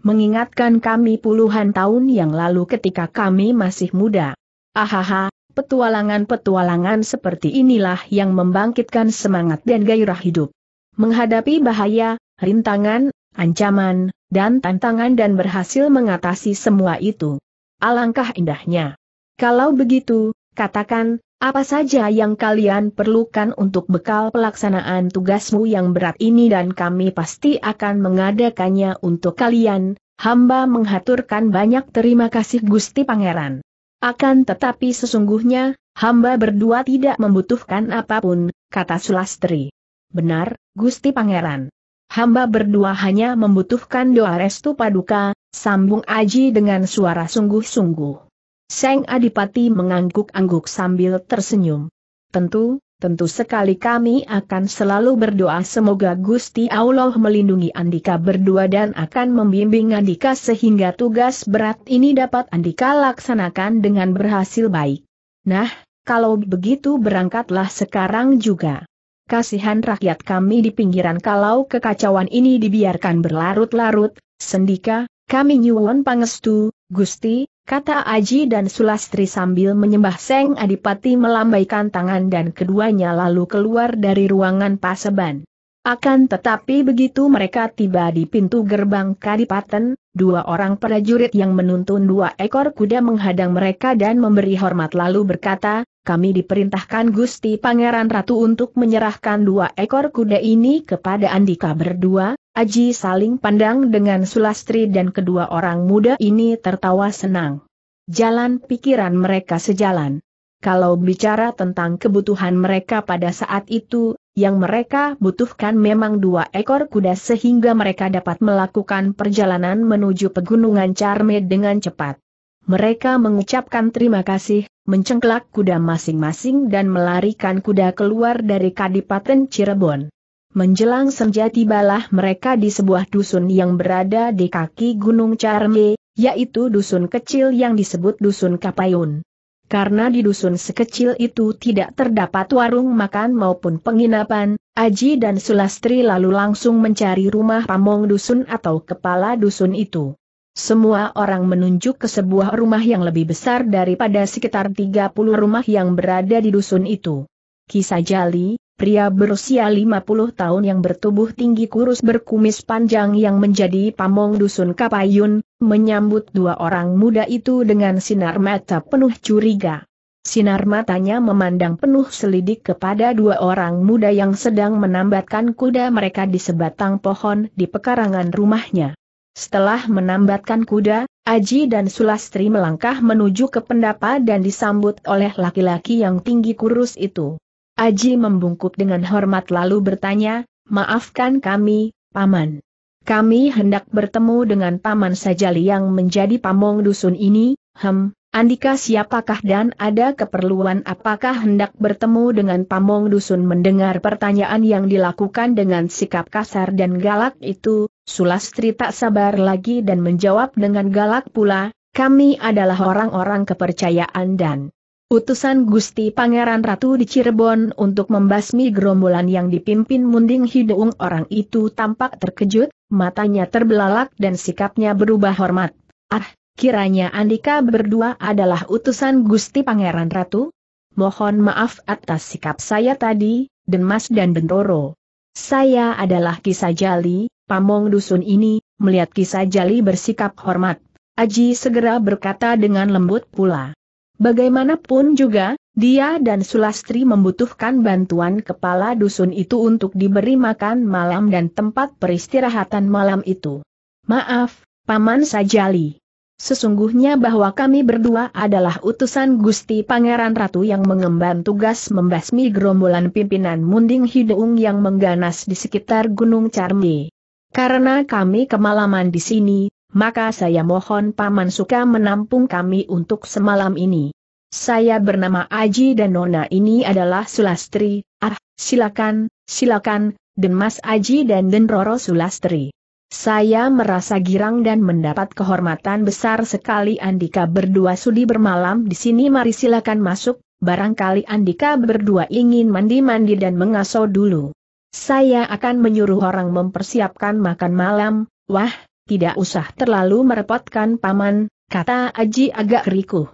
Mengingatkan kami puluhan tahun yang lalu ketika kami masih muda. Ahaha, petualangan-petualangan seperti inilah yang membangkitkan semangat dan gairah hidup. Menghadapi bahaya, rintangan, ancaman, dan tantangan dan berhasil mengatasi semua itu. Alangkah indahnya. Kalau begitu, katakan, apa saja yang kalian perlukan untuk bekal pelaksanaan tugasmu yang berat ini dan kami pasti akan mengadakannya untuk kalian, hamba menghaturkan banyak terima kasih Gusti Pangeran. Akan tetapi sesungguhnya, hamba berdua tidak membutuhkan apapun, kata Sulastri. Benar, Gusti Pangeran hamba berdua hanya membutuhkan doa restu paduka, sambung Aji dengan suara sungguh-sungguh. Seng Adipati mengangguk-angguk sambil tersenyum. Tentu, tentu sekali kami akan selalu berdoa semoga Gusti Allah melindungi Andika berdua dan akan membimbing Andika sehingga tugas berat ini dapat Andika laksanakan dengan berhasil baik. Nah, kalau begitu berangkatlah sekarang juga kasihan rakyat kami di pinggiran kalau kekacauan ini dibiarkan berlarut-larut, sendika, kami nyuwun pangestu, gusti, kata Aji dan Sulastri sambil menyembah Seng Adipati melambaikan tangan dan keduanya lalu keluar dari ruangan paseban. Akan tetapi begitu mereka tiba di pintu gerbang Kadipaten, dua orang prajurit yang menuntun dua ekor kuda menghadang mereka dan memberi hormat lalu berkata, kami diperintahkan Gusti Pangeran Ratu untuk menyerahkan dua ekor kuda ini kepada Andika berdua, Aji saling pandang dengan Sulastri dan kedua orang muda ini tertawa senang. Jalan pikiran mereka sejalan. Kalau bicara tentang kebutuhan mereka pada saat itu, yang mereka butuhkan memang dua ekor kuda sehingga mereka dapat melakukan perjalanan menuju pegunungan Carme dengan cepat. Mereka mengucapkan terima kasih, mencengklak kuda masing-masing dan melarikan kuda keluar dari Kadipaten Cirebon. Menjelang senja tibalah mereka di sebuah dusun yang berada di kaki Gunung Carme, yaitu dusun kecil yang disebut Dusun Kapayun. Karena di dusun sekecil itu tidak terdapat warung makan maupun penginapan, Aji dan Sulastri lalu langsung mencari rumah pamong dusun atau kepala dusun itu. Semua orang menunjuk ke sebuah rumah yang lebih besar daripada sekitar 30 rumah yang berada di dusun itu. Kisah Jali, pria berusia 50 tahun yang bertubuh tinggi kurus berkumis panjang yang menjadi pamong dusun Kapayun, menyambut dua orang muda itu dengan sinar mata penuh curiga. Sinar matanya memandang penuh selidik kepada dua orang muda yang sedang menambatkan kuda mereka di sebatang pohon di pekarangan rumahnya. Setelah menambatkan kuda, Aji dan Sulastri melangkah menuju ke pendapa dan disambut oleh laki-laki yang tinggi kurus itu. Aji membungkuk dengan hormat lalu bertanya, maafkan kami, Paman. Kami hendak bertemu dengan Paman Sajali yang menjadi pamong dusun ini, hem, Andika siapakah dan ada keperluan apakah hendak bertemu dengan Pamong Dusun mendengar pertanyaan yang dilakukan dengan sikap kasar dan galak itu, Sulastri tak sabar lagi dan menjawab dengan galak pula, kami adalah orang-orang kepercayaan dan Utusan Gusti Pangeran Ratu di Cirebon untuk membasmi gerombolan yang dipimpin Munding Hidung orang itu tampak terkejut, matanya terbelalak dan sikapnya berubah hormat. Ah, kiranya Andika berdua adalah utusan Gusti Pangeran Ratu? Mohon maaf atas sikap saya tadi, Denmas dan Bentoro. Saya adalah Kisah Jali, pamong dusun ini, melihat Kisah Jali bersikap hormat. Aji segera berkata dengan lembut pula. Bagaimanapun juga, dia dan Sulastri membutuhkan bantuan kepala dusun itu untuk diberi makan malam dan tempat peristirahatan malam itu. Maaf, Paman Sajali. Sesungguhnya bahwa kami berdua adalah utusan Gusti Pangeran Ratu yang mengemban tugas membasmi gerombolan pimpinan Munding Hideung yang mengganas di sekitar Gunung Carmi. Karena kami kemalaman di sini, maka saya mohon Paman suka menampung kami untuk semalam ini. Saya bernama Aji dan Nona ini adalah Sulastri, ah, silakan, silakan, Den Mas Aji dan Den Roro Sulastri. Saya merasa girang dan mendapat kehormatan besar sekali Andika berdua sudi bermalam di sini mari silakan masuk, barangkali Andika berdua ingin mandi-mandi dan mengaso dulu. Saya akan menyuruh orang mempersiapkan makan malam, wah, tidak usah terlalu merepotkan paman, kata Aji agak rikuh.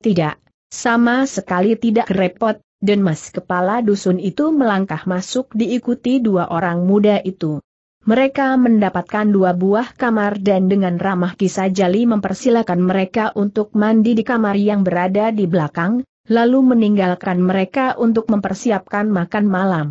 Tidak, sama sekali tidak repot, dan mas kepala dusun itu melangkah masuk diikuti dua orang muda itu. Mereka mendapatkan dua buah kamar dan dengan ramah kisah jali mempersilahkan mereka untuk mandi di kamar yang berada di belakang, lalu meninggalkan mereka untuk mempersiapkan makan malam.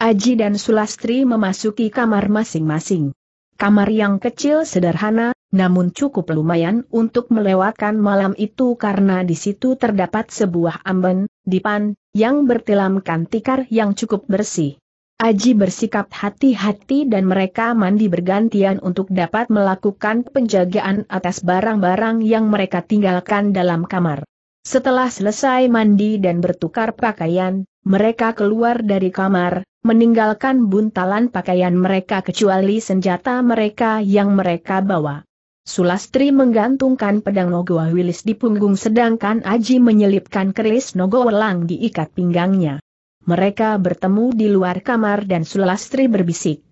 Aji dan Sulastri memasuki kamar masing-masing. Kamar yang kecil sederhana, namun cukup lumayan untuk melewatkan malam itu karena di situ terdapat sebuah amben, dipan, yang bertilamkan tikar yang cukup bersih. Aji bersikap hati-hati dan mereka mandi bergantian untuk dapat melakukan penjagaan atas barang-barang yang mereka tinggalkan dalam kamar. Setelah selesai mandi dan bertukar pakaian, mereka keluar dari kamar, meninggalkan buntalan pakaian mereka kecuali senjata mereka yang mereka bawa. Sulastri menggantungkan pedang Nogowa Wilis di punggung sedangkan Aji menyelipkan keris Lang di ikat pinggangnya. Mereka bertemu di luar kamar dan Sulastri berbisik.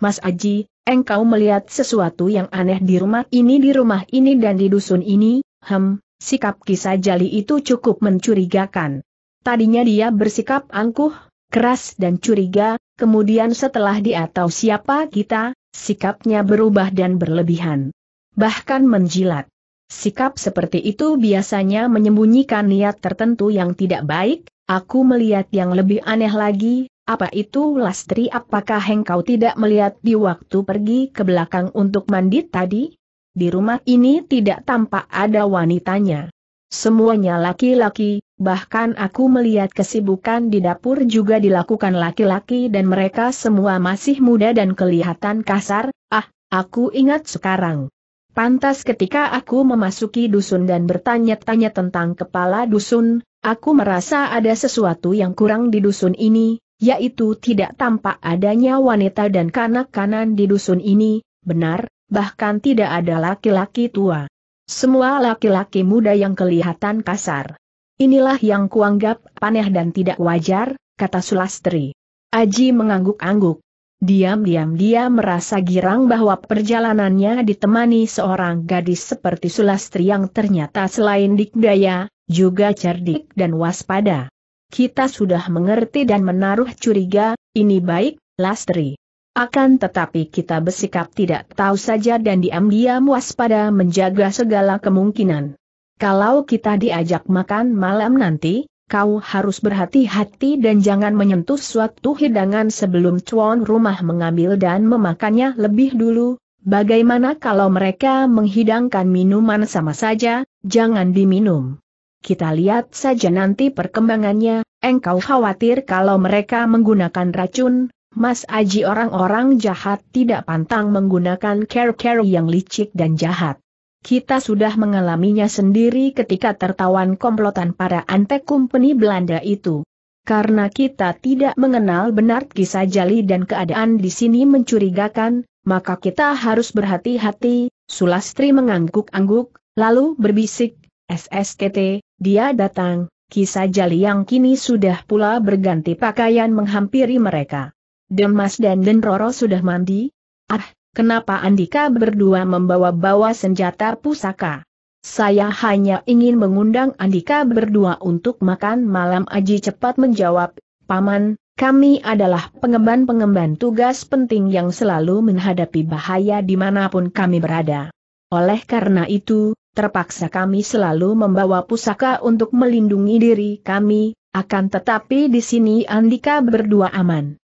Mas Aji, engkau melihat sesuatu yang aneh di rumah ini di rumah ini dan di dusun ini, hem, sikap kisah jali itu cukup mencurigakan. Tadinya dia bersikap angkuh, keras dan curiga, kemudian setelah dia tahu siapa kita, sikapnya berubah dan berlebihan. Bahkan menjilat. Sikap seperti itu biasanya menyembunyikan niat tertentu yang tidak baik, aku melihat yang lebih aneh lagi, apa itu Lastri apakah engkau tidak melihat di waktu pergi ke belakang untuk mandi tadi? Di rumah ini tidak tampak ada wanitanya. Semuanya laki-laki, bahkan aku melihat kesibukan di dapur juga dilakukan laki-laki dan mereka semua masih muda dan kelihatan kasar, ah, aku ingat sekarang. Pantas ketika aku memasuki dusun dan bertanya-tanya tentang kepala dusun, aku merasa ada sesuatu yang kurang di dusun ini, yaitu tidak tampak adanya wanita dan kanak-kanan di dusun ini, benar, bahkan tidak ada laki-laki tua. Semua laki-laki muda yang kelihatan kasar. Inilah yang kuanggap aneh dan tidak wajar, kata Sulastri. Aji mengangguk-angguk. Diam-diam dia merasa girang bahwa perjalanannya ditemani seorang gadis seperti Sulastri yang ternyata selain dikdaya, juga cerdik dan waspada. Kita sudah mengerti dan menaruh curiga, ini baik, Lastri. Akan tetapi kita bersikap tidak tahu saja dan diam-diam waspada menjaga segala kemungkinan. Kalau kita diajak makan malam nanti, kau harus berhati-hati dan jangan menyentuh suatu hidangan sebelum cuan rumah mengambil dan memakannya lebih dulu. Bagaimana kalau mereka menghidangkan minuman sama saja, jangan diminum. Kita lihat saja nanti perkembangannya, engkau khawatir kalau mereka menggunakan racun, Mas Aji orang-orang jahat tidak pantang menggunakan care-care yang licik dan jahat. Kita sudah mengalaminya sendiri ketika tertawan komplotan para antek company Belanda itu. Karena kita tidak mengenal benar kisah jali dan keadaan di sini mencurigakan, maka kita harus berhati-hati, Sulastri mengangguk-angguk, lalu berbisik, SSKT, dia datang, kisah jali yang kini sudah pula berganti pakaian menghampiri mereka. Demas dan Denroro sudah mandi? Ah, kenapa Andika berdua membawa-bawa senjata pusaka? Saya hanya ingin mengundang Andika berdua untuk makan malam Aji cepat menjawab, Paman, kami adalah pengemban-pengemban tugas penting yang selalu menghadapi bahaya dimanapun kami berada. Oleh karena itu, terpaksa kami selalu membawa pusaka untuk melindungi diri kami, akan tetapi di sini Andika berdua aman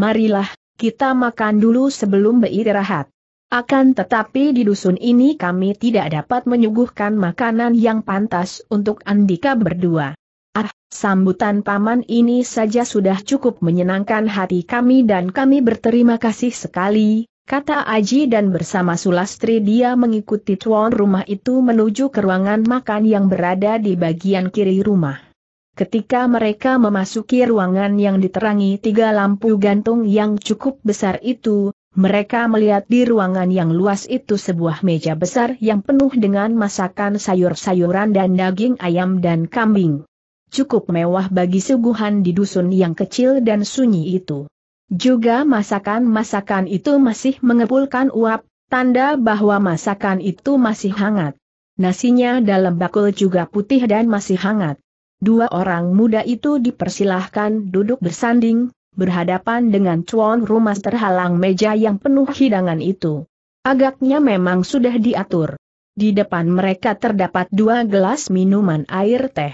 marilah, kita makan dulu sebelum beristirahat. Akan tetapi di dusun ini kami tidak dapat menyuguhkan makanan yang pantas untuk Andika berdua. Ah, sambutan paman ini saja sudah cukup menyenangkan hati kami dan kami berterima kasih sekali, kata Aji dan bersama Sulastri dia mengikuti tuan rumah itu menuju ke ruangan makan yang berada di bagian kiri rumah. Ketika mereka memasuki ruangan yang diterangi tiga lampu gantung yang cukup besar itu, mereka melihat di ruangan yang luas itu sebuah meja besar yang penuh dengan masakan sayur-sayuran dan daging ayam dan kambing. Cukup mewah bagi suguhan di dusun yang kecil dan sunyi itu. Juga masakan-masakan itu masih mengepulkan uap, tanda bahwa masakan itu masih hangat. Nasinya dalam bakul juga putih dan masih hangat. Dua orang muda itu dipersilahkan duduk bersanding, berhadapan dengan cuan rumah terhalang meja yang penuh hidangan itu. Agaknya memang sudah diatur. Di depan mereka terdapat dua gelas minuman air teh.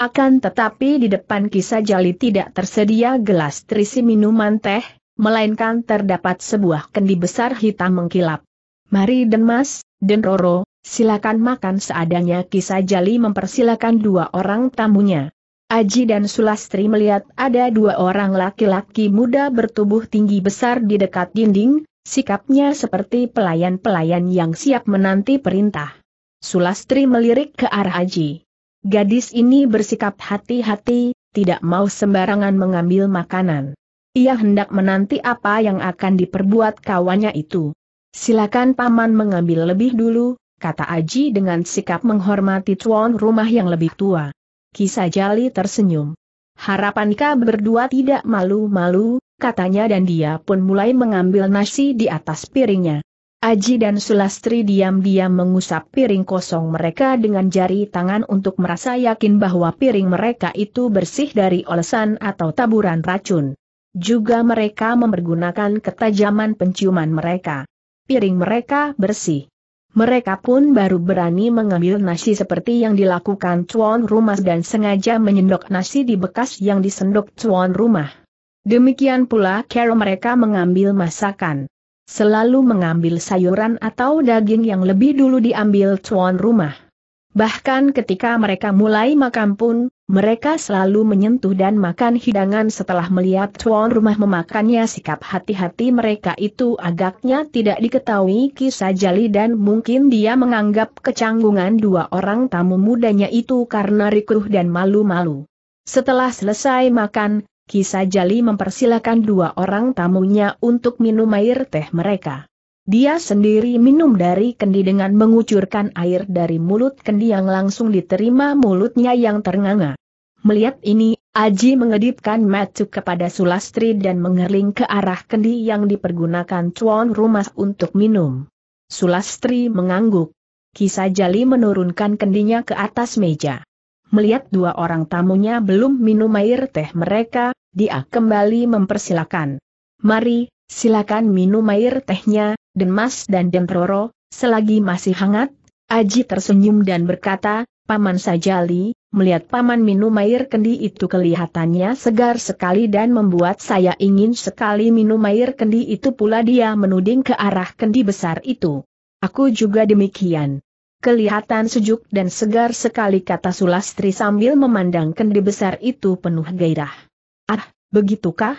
Akan tetapi di depan kisah jali tidak tersedia gelas terisi minuman teh, melainkan terdapat sebuah kendi besar hitam mengkilap. Mari Den Mas, Den Roro, Silakan makan seadanya kisah jali mempersilakan dua orang tamunya. Aji dan Sulastri melihat ada dua orang laki-laki muda bertubuh tinggi besar di dekat dinding, sikapnya seperti pelayan-pelayan yang siap menanti perintah. Sulastri melirik ke arah Aji. Gadis ini bersikap hati-hati, tidak mau sembarangan mengambil makanan. Ia hendak menanti apa yang akan diperbuat kawannya itu. Silakan paman mengambil lebih dulu, kata Aji dengan sikap menghormati tuan rumah yang lebih tua. Kisah Jali tersenyum. Harapankah berdua tidak malu-malu, katanya dan dia pun mulai mengambil nasi di atas piringnya. Aji dan Sulastri diam-diam mengusap piring kosong mereka dengan jari tangan untuk merasa yakin bahwa piring mereka itu bersih dari olesan atau taburan racun. Juga mereka mempergunakan ketajaman penciuman mereka. Piring mereka bersih. Mereka pun baru berani mengambil nasi seperti yang dilakukan cuan Rumah dan sengaja menyendok nasi di bekas yang disendok cuan Rumah. Demikian pula cara mereka mengambil masakan. Selalu mengambil sayuran atau daging yang lebih dulu diambil cuan Rumah. Bahkan ketika mereka mulai makan pun, mereka selalu menyentuh dan makan hidangan setelah melihat tuan rumah memakannya sikap hati-hati mereka itu agaknya tidak diketahui kisah jali dan mungkin dia menganggap kecanggungan dua orang tamu mudanya itu karena rikuh dan malu-malu. Setelah selesai makan, kisah jali mempersilahkan dua orang tamunya untuk minum air teh mereka. Dia sendiri minum dari kendi dengan mengucurkan air dari mulut kendi yang langsung diterima mulutnya yang ternganga. Melihat ini, Aji mengedipkan mata kepada Sulastri dan mengerling ke arah kendi yang dipergunakan tuan rumah untuk minum. Sulastri mengangguk. Kisah Jali menurunkan kendinya ke atas meja. Melihat dua orang tamunya belum minum air teh mereka, dia kembali mempersilakan. Mari, silakan minum air tehnya, Demas dan Dentroro, selagi masih hangat, Aji tersenyum dan berkata, Paman Sajali, melihat Paman minum air kendi itu kelihatannya segar sekali dan membuat saya ingin sekali minum air kendi itu pula dia menuding ke arah kendi besar itu. Aku juga demikian. Kelihatan sejuk dan segar sekali kata Sulastri sambil memandang kendi besar itu penuh gairah. Ah, begitukah?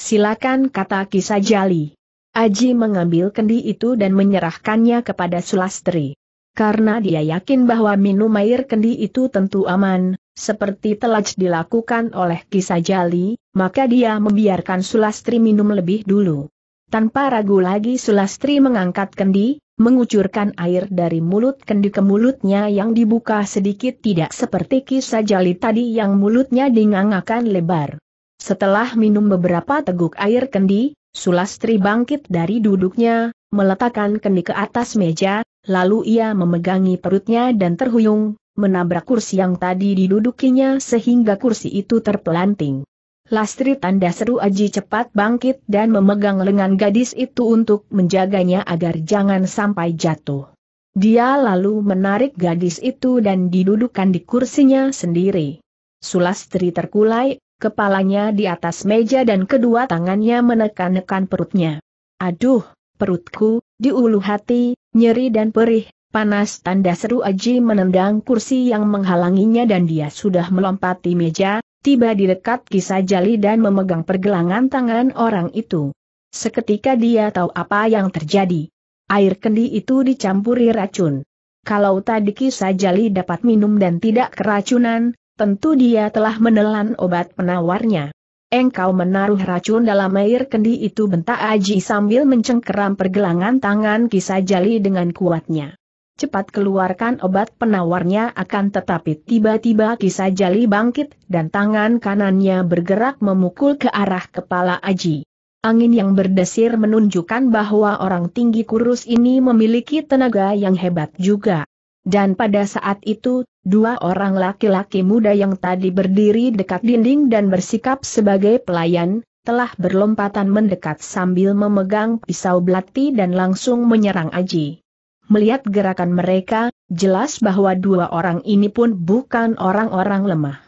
Silakan kata Kisah Jali. Aji mengambil kendi itu dan menyerahkannya kepada Sulastri. Karena dia yakin bahwa minum air kendi itu tentu aman, seperti telaj dilakukan oleh kisah jali, maka dia membiarkan Sulastri minum lebih dulu. Tanpa ragu lagi Sulastri mengangkat kendi, mengucurkan air dari mulut kendi ke mulutnya yang dibuka sedikit tidak seperti kisah jali tadi yang mulutnya dingangakan lebar. Setelah minum beberapa teguk air kendi, Sulastri bangkit dari duduknya, meletakkan kendi ke atas meja, lalu ia memegangi perutnya dan terhuyung, menabrak kursi yang tadi didudukinya sehingga kursi itu terpelanting. Lastri tanda seru Aji cepat bangkit dan memegang lengan gadis itu untuk menjaganya agar jangan sampai jatuh. Dia lalu menarik gadis itu dan didudukkan di kursinya sendiri. Sulastri terkulai, kepalanya di atas meja dan kedua tangannya menekan-nekan perutnya. Aduh, perutku, di ulu hati, nyeri dan perih, panas tanda seru Aji menendang kursi yang menghalanginya dan dia sudah melompati meja, tiba di dekat kisah jali dan memegang pergelangan tangan orang itu. Seketika dia tahu apa yang terjadi. Air kendi itu dicampuri racun. Kalau tadi kisah jali dapat minum dan tidak keracunan, Tentu dia telah menelan obat penawarnya. Engkau menaruh racun dalam air kendi itu bentak Aji sambil mencengkeram pergelangan tangan kisah Jali dengan kuatnya. Cepat keluarkan obat penawarnya akan tetapi tiba-tiba kisah Jali bangkit dan tangan kanannya bergerak memukul ke arah kepala Aji. Angin yang berdesir menunjukkan bahwa orang tinggi kurus ini memiliki tenaga yang hebat juga. Dan pada saat itu, dua orang laki-laki muda yang tadi berdiri dekat dinding dan bersikap sebagai pelayan, telah berlompatan mendekat sambil memegang pisau belati dan langsung menyerang Aji. Melihat gerakan mereka, jelas bahwa dua orang ini pun bukan orang-orang lemah.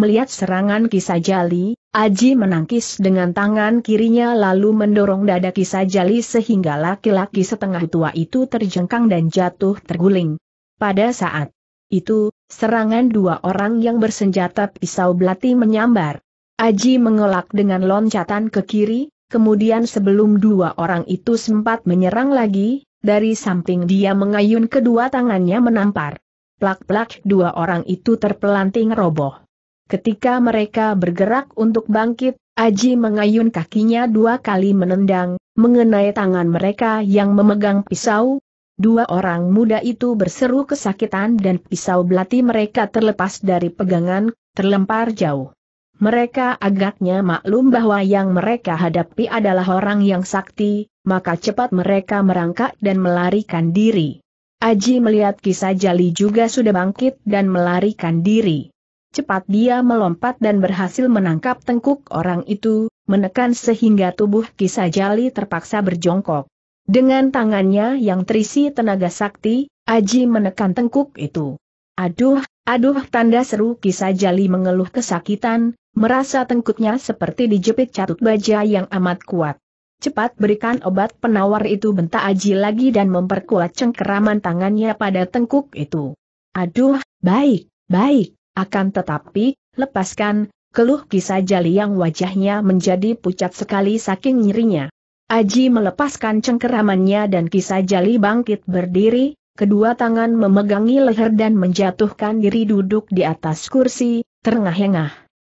Melihat serangan kisah Jali, Aji menangkis dengan tangan kirinya lalu mendorong dada kisah Jali sehingga laki-laki setengah tua itu terjengkang dan jatuh terguling. Pada saat itu, serangan dua orang yang bersenjata pisau belati menyambar. Aji mengelak dengan loncatan ke kiri, kemudian sebelum dua orang itu sempat menyerang lagi, dari samping dia mengayun kedua tangannya menampar. Plak-plak dua orang itu terpelanting roboh. Ketika mereka bergerak untuk bangkit, Aji mengayun kakinya dua kali menendang, mengenai tangan mereka yang memegang pisau, Dua orang muda itu berseru kesakitan dan pisau belati mereka terlepas dari pegangan, terlempar jauh. Mereka agaknya maklum bahwa yang mereka hadapi adalah orang yang sakti, maka cepat mereka merangkak dan melarikan diri. Aji melihat kisah Jali juga sudah bangkit dan melarikan diri. Cepat dia melompat dan berhasil menangkap tengkuk orang itu, menekan sehingga tubuh kisah Jali terpaksa berjongkok. Dengan tangannya yang terisi tenaga sakti, Aji menekan tengkuk itu. Aduh, aduh tanda seru kisah jali mengeluh kesakitan, merasa tengkuknya seperti dijepit catut baja yang amat kuat. Cepat berikan obat penawar itu bentak Aji lagi dan memperkuat cengkeraman tangannya pada tengkuk itu. Aduh, baik, baik, akan tetapi, lepaskan, keluh kisah jali yang wajahnya menjadi pucat sekali saking nyerinya. Aji melepaskan cengkeramannya dan kisah jali bangkit berdiri, kedua tangan memegangi leher dan menjatuhkan diri duduk di atas kursi, terengah-engah.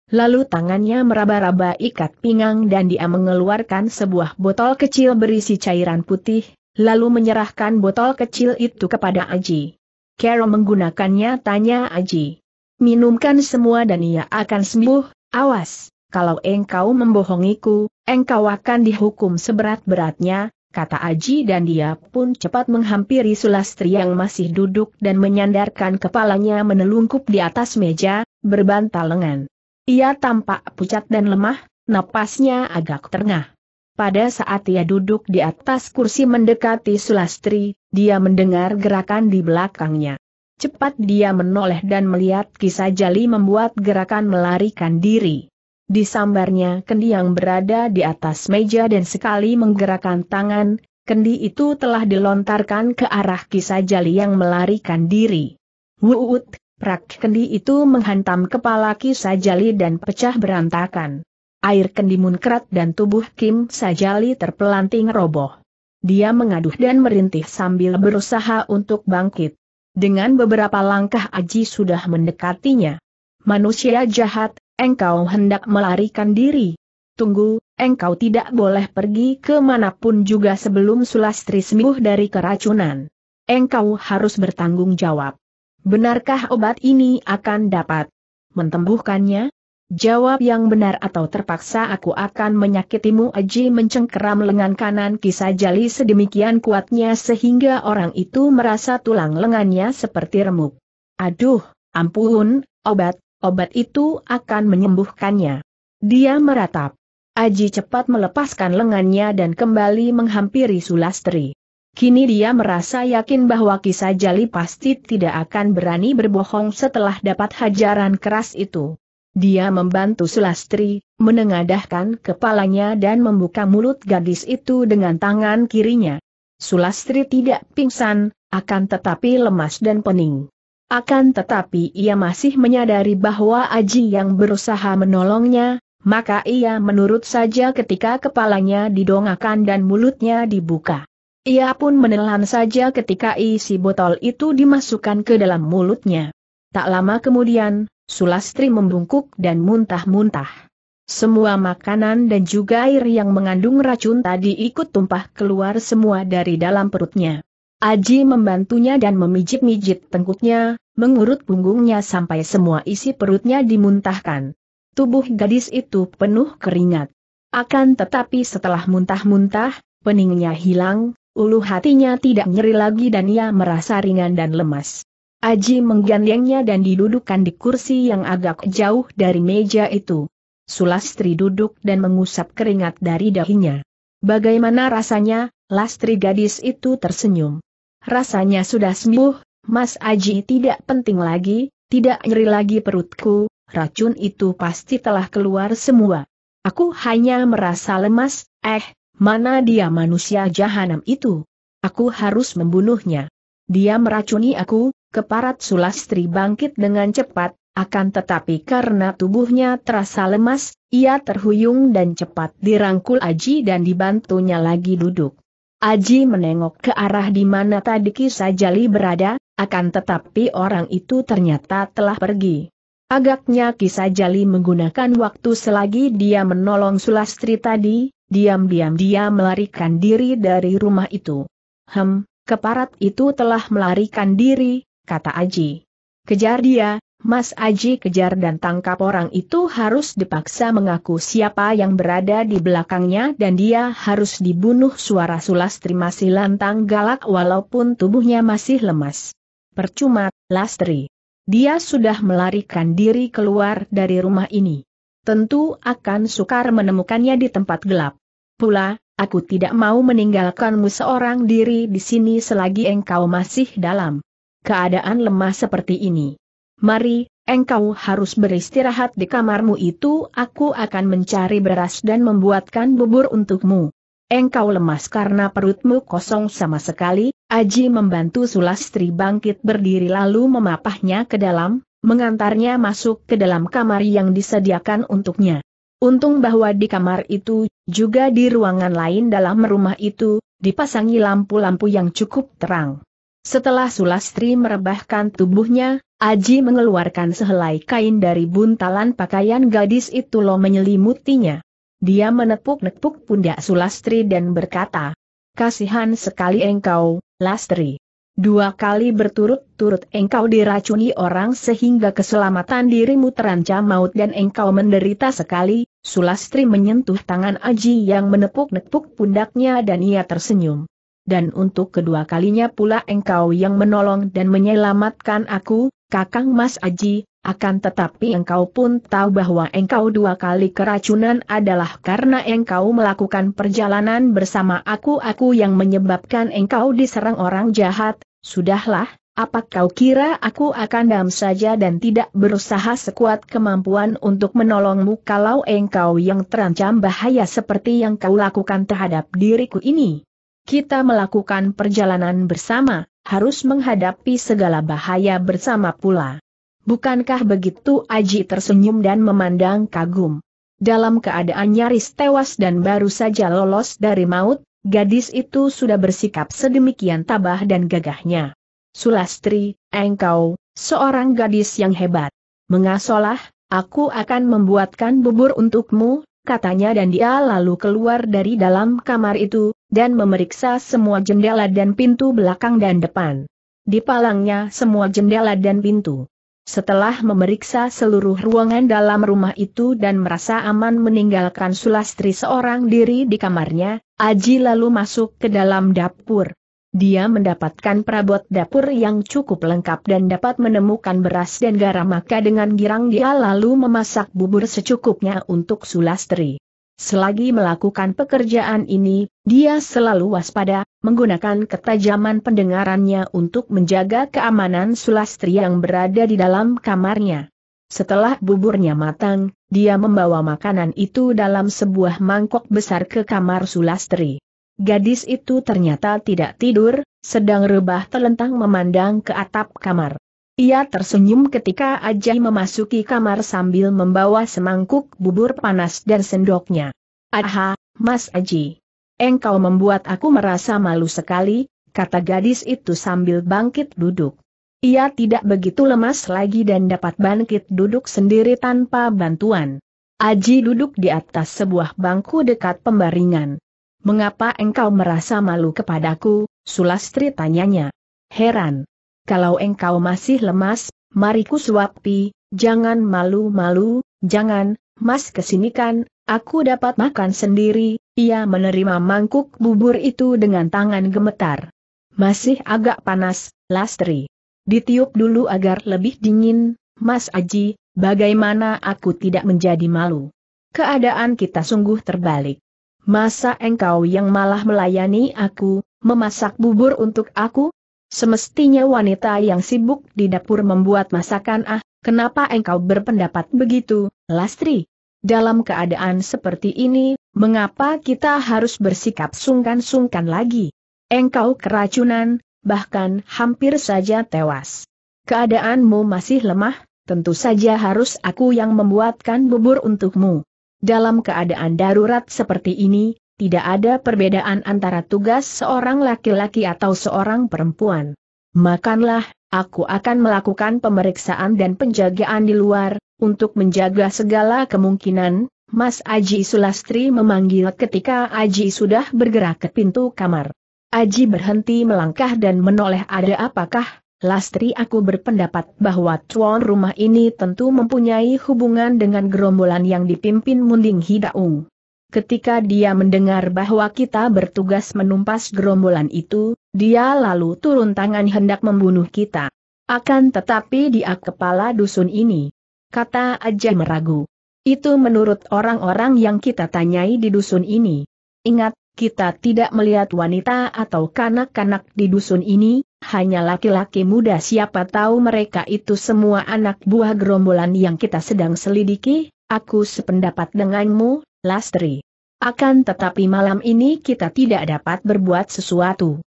Lalu tangannya meraba-raba ikat pinggang dan dia mengeluarkan sebuah botol kecil berisi cairan putih, lalu menyerahkan botol kecil itu kepada Aji. Kero menggunakannya tanya Aji. Minumkan semua dan ia akan sembuh, awas kalau engkau membohongiku, engkau akan dihukum seberat-beratnya, kata Aji dan dia pun cepat menghampiri Sulastri yang masih duduk dan menyandarkan kepalanya menelungkup di atas meja, berbantal lengan. Ia tampak pucat dan lemah, napasnya agak terengah. Pada saat ia duduk di atas kursi mendekati Sulastri, dia mendengar gerakan di belakangnya. Cepat dia menoleh dan melihat kisah jali membuat gerakan melarikan diri. Disambarnya kendi yang berada di atas meja dan sekali menggerakkan tangan, kendi itu telah dilontarkan ke arah kisah jali yang melarikan diri. Wuut, prak kendi itu menghantam kepala kisah jali dan pecah berantakan. Air kendi munkrat dan tubuh Kim Sajali terpelanting roboh. Dia mengaduh dan merintih sambil berusaha untuk bangkit. Dengan beberapa langkah Aji sudah mendekatinya. Manusia jahat, engkau hendak melarikan diri. Tunggu, engkau tidak boleh pergi kemanapun juga sebelum Sulastri sembuh dari keracunan. Engkau harus bertanggung jawab. Benarkah obat ini akan dapat mentembuhkannya? Jawab yang benar atau terpaksa aku akan menyakitimu Aji mencengkeram lengan kanan kisah jali sedemikian kuatnya sehingga orang itu merasa tulang lengannya seperti remuk. Aduh, ampun, obat, obat itu akan menyembuhkannya. Dia meratap. Aji cepat melepaskan lengannya dan kembali menghampiri Sulastri. Kini dia merasa yakin bahwa Kisah Jali pasti tidak akan berani berbohong setelah dapat hajaran keras itu. Dia membantu Sulastri, menengadahkan kepalanya dan membuka mulut gadis itu dengan tangan kirinya. Sulastri tidak pingsan, akan tetapi lemas dan pening. Akan tetapi ia masih menyadari bahwa Aji yang berusaha menolongnya, maka ia menurut saja ketika kepalanya didongakan dan mulutnya dibuka. Ia pun menelan saja ketika isi botol itu dimasukkan ke dalam mulutnya. Tak lama kemudian, Sulastri membungkuk dan muntah-muntah. Semua makanan dan juga air yang mengandung racun tadi ikut tumpah keluar semua dari dalam perutnya. Aji membantunya dan memijit-mijit tengkuknya, mengurut punggungnya sampai semua isi perutnya dimuntahkan. Tubuh gadis itu penuh keringat. Akan tetapi setelah muntah-muntah, peningnya hilang, ulu hatinya tidak nyeri lagi dan ia merasa ringan dan lemas. Aji menggandengnya dan didudukkan di kursi yang agak jauh dari meja itu. Sulastri duduk dan mengusap keringat dari dahinya. Bagaimana rasanya, lastri gadis itu tersenyum. Rasanya sudah sembuh, Mas Aji tidak penting lagi, tidak nyeri lagi perutku, racun itu pasti telah keluar semua. Aku hanya merasa lemas, eh, mana dia manusia jahanam itu? Aku harus membunuhnya. Dia meracuni aku, keparat Sulastri bangkit dengan cepat, akan tetapi karena tubuhnya terasa lemas, ia terhuyung dan cepat dirangkul Aji dan dibantunya lagi duduk. Aji menengok ke arah di mana tadi Kisajali berada, akan tetapi orang itu ternyata telah pergi. Agaknya Kisajali menggunakan waktu selagi dia menolong Sulastri tadi, diam-diam dia melarikan diri dari rumah itu. Hem, keparat itu telah melarikan diri, kata Aji. Kejar dia, Mas Aji kejar dan tangkap orang itu harus dipaksa mengaku siapa yang berada di belakangnya dan dia harus dibunuh suara Sulastri masih lantang galak walaupun tubuhnya masih lemas. Percuma, Lastri. Dia sudah melarikan diri keluar dari rumah ini. Tentu akan sukar menemukannya di tempat gelap. Pula, aku tidak mau meninggalkanmu seorang diri di sini selagi engkau masih dalam keadaan lemah seperti ini. Mari, engkau harus beristirahat di kamarmu itu aku akan mencari beras dan membuatkan bubur untukmu. Engkau lemas karena perutmu kosong sama sekali, Aji membantu Sulastri bangkit berdiri lalu memapahnya ke dalam, mengantarnya masuk ke dalam kamar yang disediakan untuknya. Untung bahwa di kamar itu, juga di ruangan lain dalam rumah itu, dipasangi lampu-lampu yang cukup terang. Setelah Sulastri merebahkan tubuhnya, Aji mengeluarkan sehelai kain dari buntalan pakaian gadis itu lo menyelimutinya. Dia menepuk-nepuk pundak Sulastri dan berkata, Kasihan sekali engkau, Lastri. Dua kali berturut-turut engkau diracuni orang sehingga keselamatan dirimu terancam maut dan engkau menderita sekali, Sulastri menyentuh tangan Aji yang menepuk-nepuk pundaknya dan ia tersenyum dan untuk kedua kalinya pula engkau yang menolong dan menyelamatkan aku, Kakang Mas Aji, akan tetapi engkau pun tahu bahwa engkau dua kali keracunan adalah karena engkau melakukan perjalanan bersama aku-aku yang menyebabkan engkau diserang orang jahat, sudahlah, apa kau kira aku akan dam saja dan tidak berusaha sekuat kemampuan untuk menolongmu kalau engkau yang terancam bahaya seperti yang kau lakukan terhadap diriku ini? kita melakukan perjalanan bersama, harus menghadapi segala bahaya bersama pula. Bukankah begitu Aji tersenyum dan memandang kagum? Dalam keadaan nyaris tewas dan baru saja lolos dari maut, gadis itu sudah bersikap sedemikian tabah dan gagahnya. Sulastri, engkau, seorang gadis yang hebat. Mengasolah, aku akan membuatkan bubur untukmu, katanya dan dia lalu keluar dari dalam kamar itu, dan memeriksa semua jendela dan pintu belakang dan depan. Di palangnya semua jendela dan pintu. Setelah memeriksa seluruh ruangan dalam rumah itu dan merasa aman meninggalkan Sulastri seorang diri di kamarnya, Aji lalu masuk ke dalam dapur. Dia mendapatkan perabot dapur yang cukup lengkap dan dapat menemukan beras dan garam maka dengan girang dia lalu memasak bubur secukupnya untuk Sulastri. Selagi melakukan pekerjaan ini, dia selalu waspada, menggunakan ketajaman pendengarannya untuk menjaga keamanan Sulastri yang berada di dalam kamarnya. Setelah buburnya matang, dia membawa makanan itu dalam sebuah mangkok besar ke kamar Sulastri. Gadis itu ternyata tidak tidur, sedang rebah telentang memandang ke atap kamar. Ia tersenyum ketika Aji memasuki kamar sambil membawa semangkuk bubur panas dan sendoknya. Aha, Mas Aji. Engkau membuat aku merasa malu sekali, kata gadis itu sambil bangkit duduk. Ia tidak begitu lemas lagi dan dapat bangkit duduk sendiri tanpa bantuan. Aji duduk di atas sebuah bangku dekat pembaringan. Mengapa engkau merasa malu kepadaku, Sulastri tanyanya. Heran kalau engkau masih lemas, mariku ku suapi, jangan malu-malu, jangan, mas kesini kan, aku dapat makan sendiri, ia menerima mangkuk bubur itu dengan tangan gemetar. Masih agak panas, Lastri. Ditiup dulu agar lebih dingin, Mas Aji, bagaimana aku tidak menjadi malu? Keadaan kita sungguh terbalik. Masa engkau yang malah melayani aku, memasak bubur untuk aku? Semestinya wanita yang sibuk di dapur membuat masakan ah, kenapa engkau berpendapat begitu, Lastri? Dalam keadaan seperti ini, mengapa kita harus bersikap sungkan-sungkan lagi? Engkau keracunan, bahkan hampir saja tewas. Keadaanmu masih lemah, tentu saja harus aku yang membuatkan bubur untukmu. Dalam keadaan darurat seperti ini, tidak ada perbedaan antara tugas seorang laki-laki atau seorang perempuan. Makanlah, aku akan melakukan pemeriksaan dan penjagaan di luar, untuk menjaga segala kemungkinan, Mas Aji Sulastri memanggil ketika Aji sudah bergerak ke pintu kamar. Aji berhenti melangkah dan menoleh ada apakah, Lastri aku berpendapat bahwa tuan rumah ini tentu mempunyai hubungan dengan gerombolan yang dipimpin Munding Hidaung. Ketika dia mendengar bahwa kita bertugas menumpas gerombolan itu, dia lalu turun tangan hendak membunuh kita. Akan tetapi dia kepala dusun ini. Kata aja meragu. Itu menurut orang-orang yang kita tanyai di dusun ini. Ingat, kita tidak melihat wanita atau kanak-kanak di dusun ini, hanya laki-laki muda siapa tahu mereka itu semua anak buah gerombolan yang kita sedang selidiki, aku sependapat denganmu, Lastri. Akan tetapi malam ini kita tidak dapat berbuat sesuatu.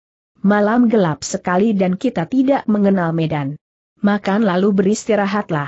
Malam gelap sekali dan kita tidak mengenal medan. Makan lalu beristirahatlah.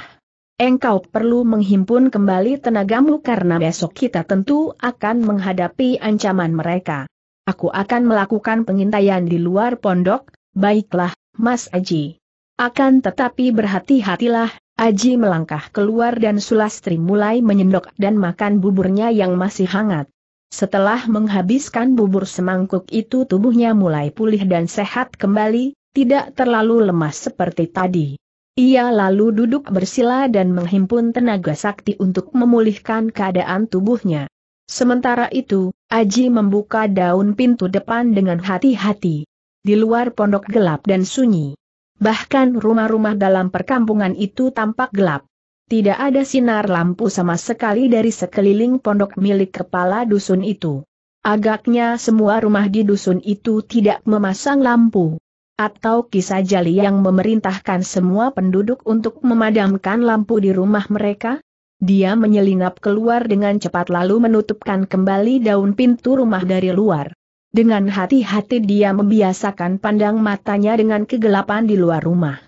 Engkau perlu menghimpun kembali tenagamu karena besok kita tentu akan menghadapi ancaman mereka. Aku akan melakukan pengintaian di luar pondok, baiklah, Mas Aji. Akan tetapi berhati-hatilah, Aji melangkah keluar dan Sulastri mulai menyendok dan makan buburnya yang masih hangat. Setelah menghabiskan bubur semangkuk itu tubuhnya mulai pulih dan sehat kembali, tidak terlalu lemas seperti tadi. Ia lalu duduk bersila dan menghimpun tenaga sakti untuk memulihkan keadaan tubuhnya. Sementara itu, Aji membuka daun pintu depan dengan hati-hati. Di luar pondok gelap dan sunyi bahkan rumah-rumah dalam perkampungan itu tampak gelap. Tidak ada sinar lampu sama sekali dari sekeliling pondok milik kepala dusun itu. Agaknya semua rumah di dusun itu tidak memasang lampu. Atau kisah jali yang memerintahkan semua penduduk untuk memadamkan lampu di rumah mereka? Dia menyelinap keluar dengan cepat lalu menutupkan kembali daun pintu rumah dari luar. Dengan hati-hati dia membiasakan pandang matanya dengan kegelapan di luar rumah.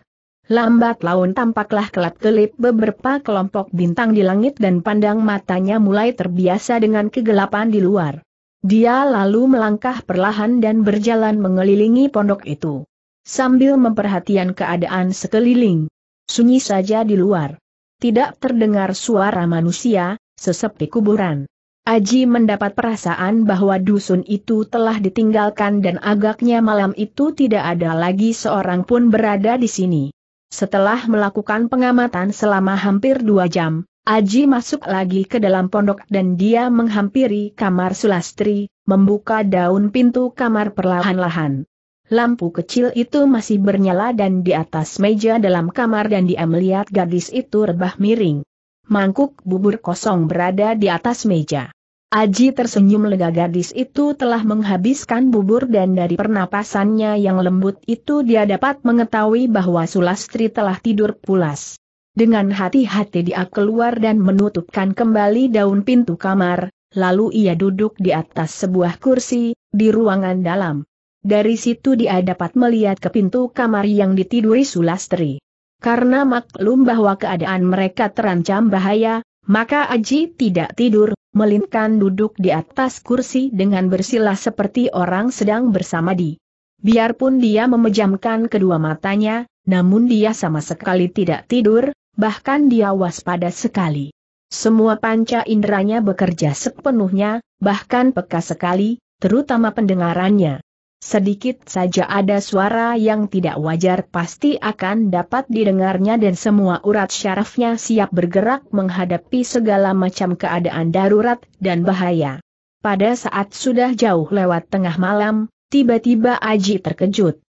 Lambat laun tampaklah kelap-kelip beberapa kelompok bintang di langit dan pandang matanya mulai terbiasa dengan kegelapan di luar. Dia lalu melangkah perlahan dan berjalan mengelilingi pondok itu. Sambil memperhatikan keadaan sekeliling. Sunyi saja di luar. Tidak terdengar suara manusia, sesepi kuburan. Aji mendapat perasaan bahwa dusun itu telah ditinggalkan dan agaknya malam itu tidak ada lagi seorang pun berada di sini. Setelah melakukan pengamatan selama hampir dua jam, Aji masuk lagi ke dalam pondok dan dia menghampiri kamar Sulastri, membuka daun pintu kamar perlahan-lahan. Lampu kecil itu masih bernyala dan di atas meja dalam kamar dan dia melihat gadis itu rebah miring mangkuk bubur kosong berada di atas meja. Aji tersenyum lega gadis itu telah menghabiskan bubur dan dari pernapasannya yang lembut itu dia dapat mengetahui bahwa Sulastri telah tidur pulas. Dengan hati-hati dia keluar dan menutupkan kembali daun pintu kamar, lalu ia duduk di atas sebuah kursi, di ruangan dalam. Dari situ dia dapat melihat ke pintu kamar yang ditiduri Sulastri. Karena maklum bahwa keadaan mereka terancam bahaya, maka Aji tidak tidur, melinkan duduk di atas kursi dengan bersilah seperti orang sedang bersamadi. Biarpun dia memejamkan kedua matanya, namun dia sama sekali tidak tidur, bahkan dia waspada sekali. Semua panca inderanya bekerja sepenuhnya, bahkan peka sekali, terutama pendengarannya. Sedikit saja ada suara yang tidak wajar pasti akan dapat didengarnya dan semua urat syarafnya siap bergerak menghadapi segala macam keadaan darurat dan bahaya. Pada saat sudah jauh lewat tengah malam, tiba-tiba Aji terkejut.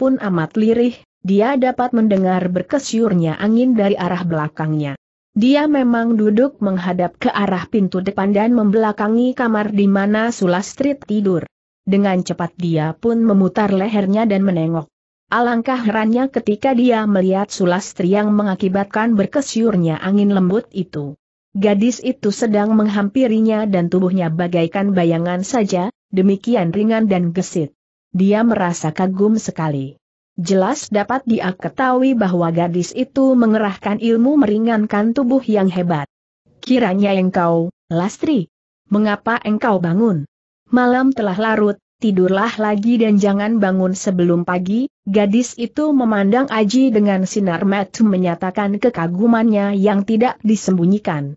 pun amat lirih, dia dapat mendengar berkesyurnya angin dari arah belakangnya. Dia memang duduk menghadap ke arah pintu depan dan membelakangi kamar di mana Sulastri tidur. Dengan cepat dia pun memutar lehernya dan menengok. Alangkah herannya ketika dia melihat Sulastri yang mengakibatkan berkesyurnya angin lembut itu. Gadis itu sedang menghampirinya dan tubuhnya bagaikan bayangan saja, demikian ringan dan gesit. Dia merasa kagum sekali. Jelas dapat dia ketahui bahwa gadis itu mengerahkan ilmu meringankan tubuh yang hebat. Kiranya engkau, Lastri. Mengapa engkau bangun? Malam telah larut, tidurlah lagi dan jangan bangun sebelum pagi, gadis itu memandang Aji dengan sinar mata menyatakan kekagumannya yang tidak disembunyikan.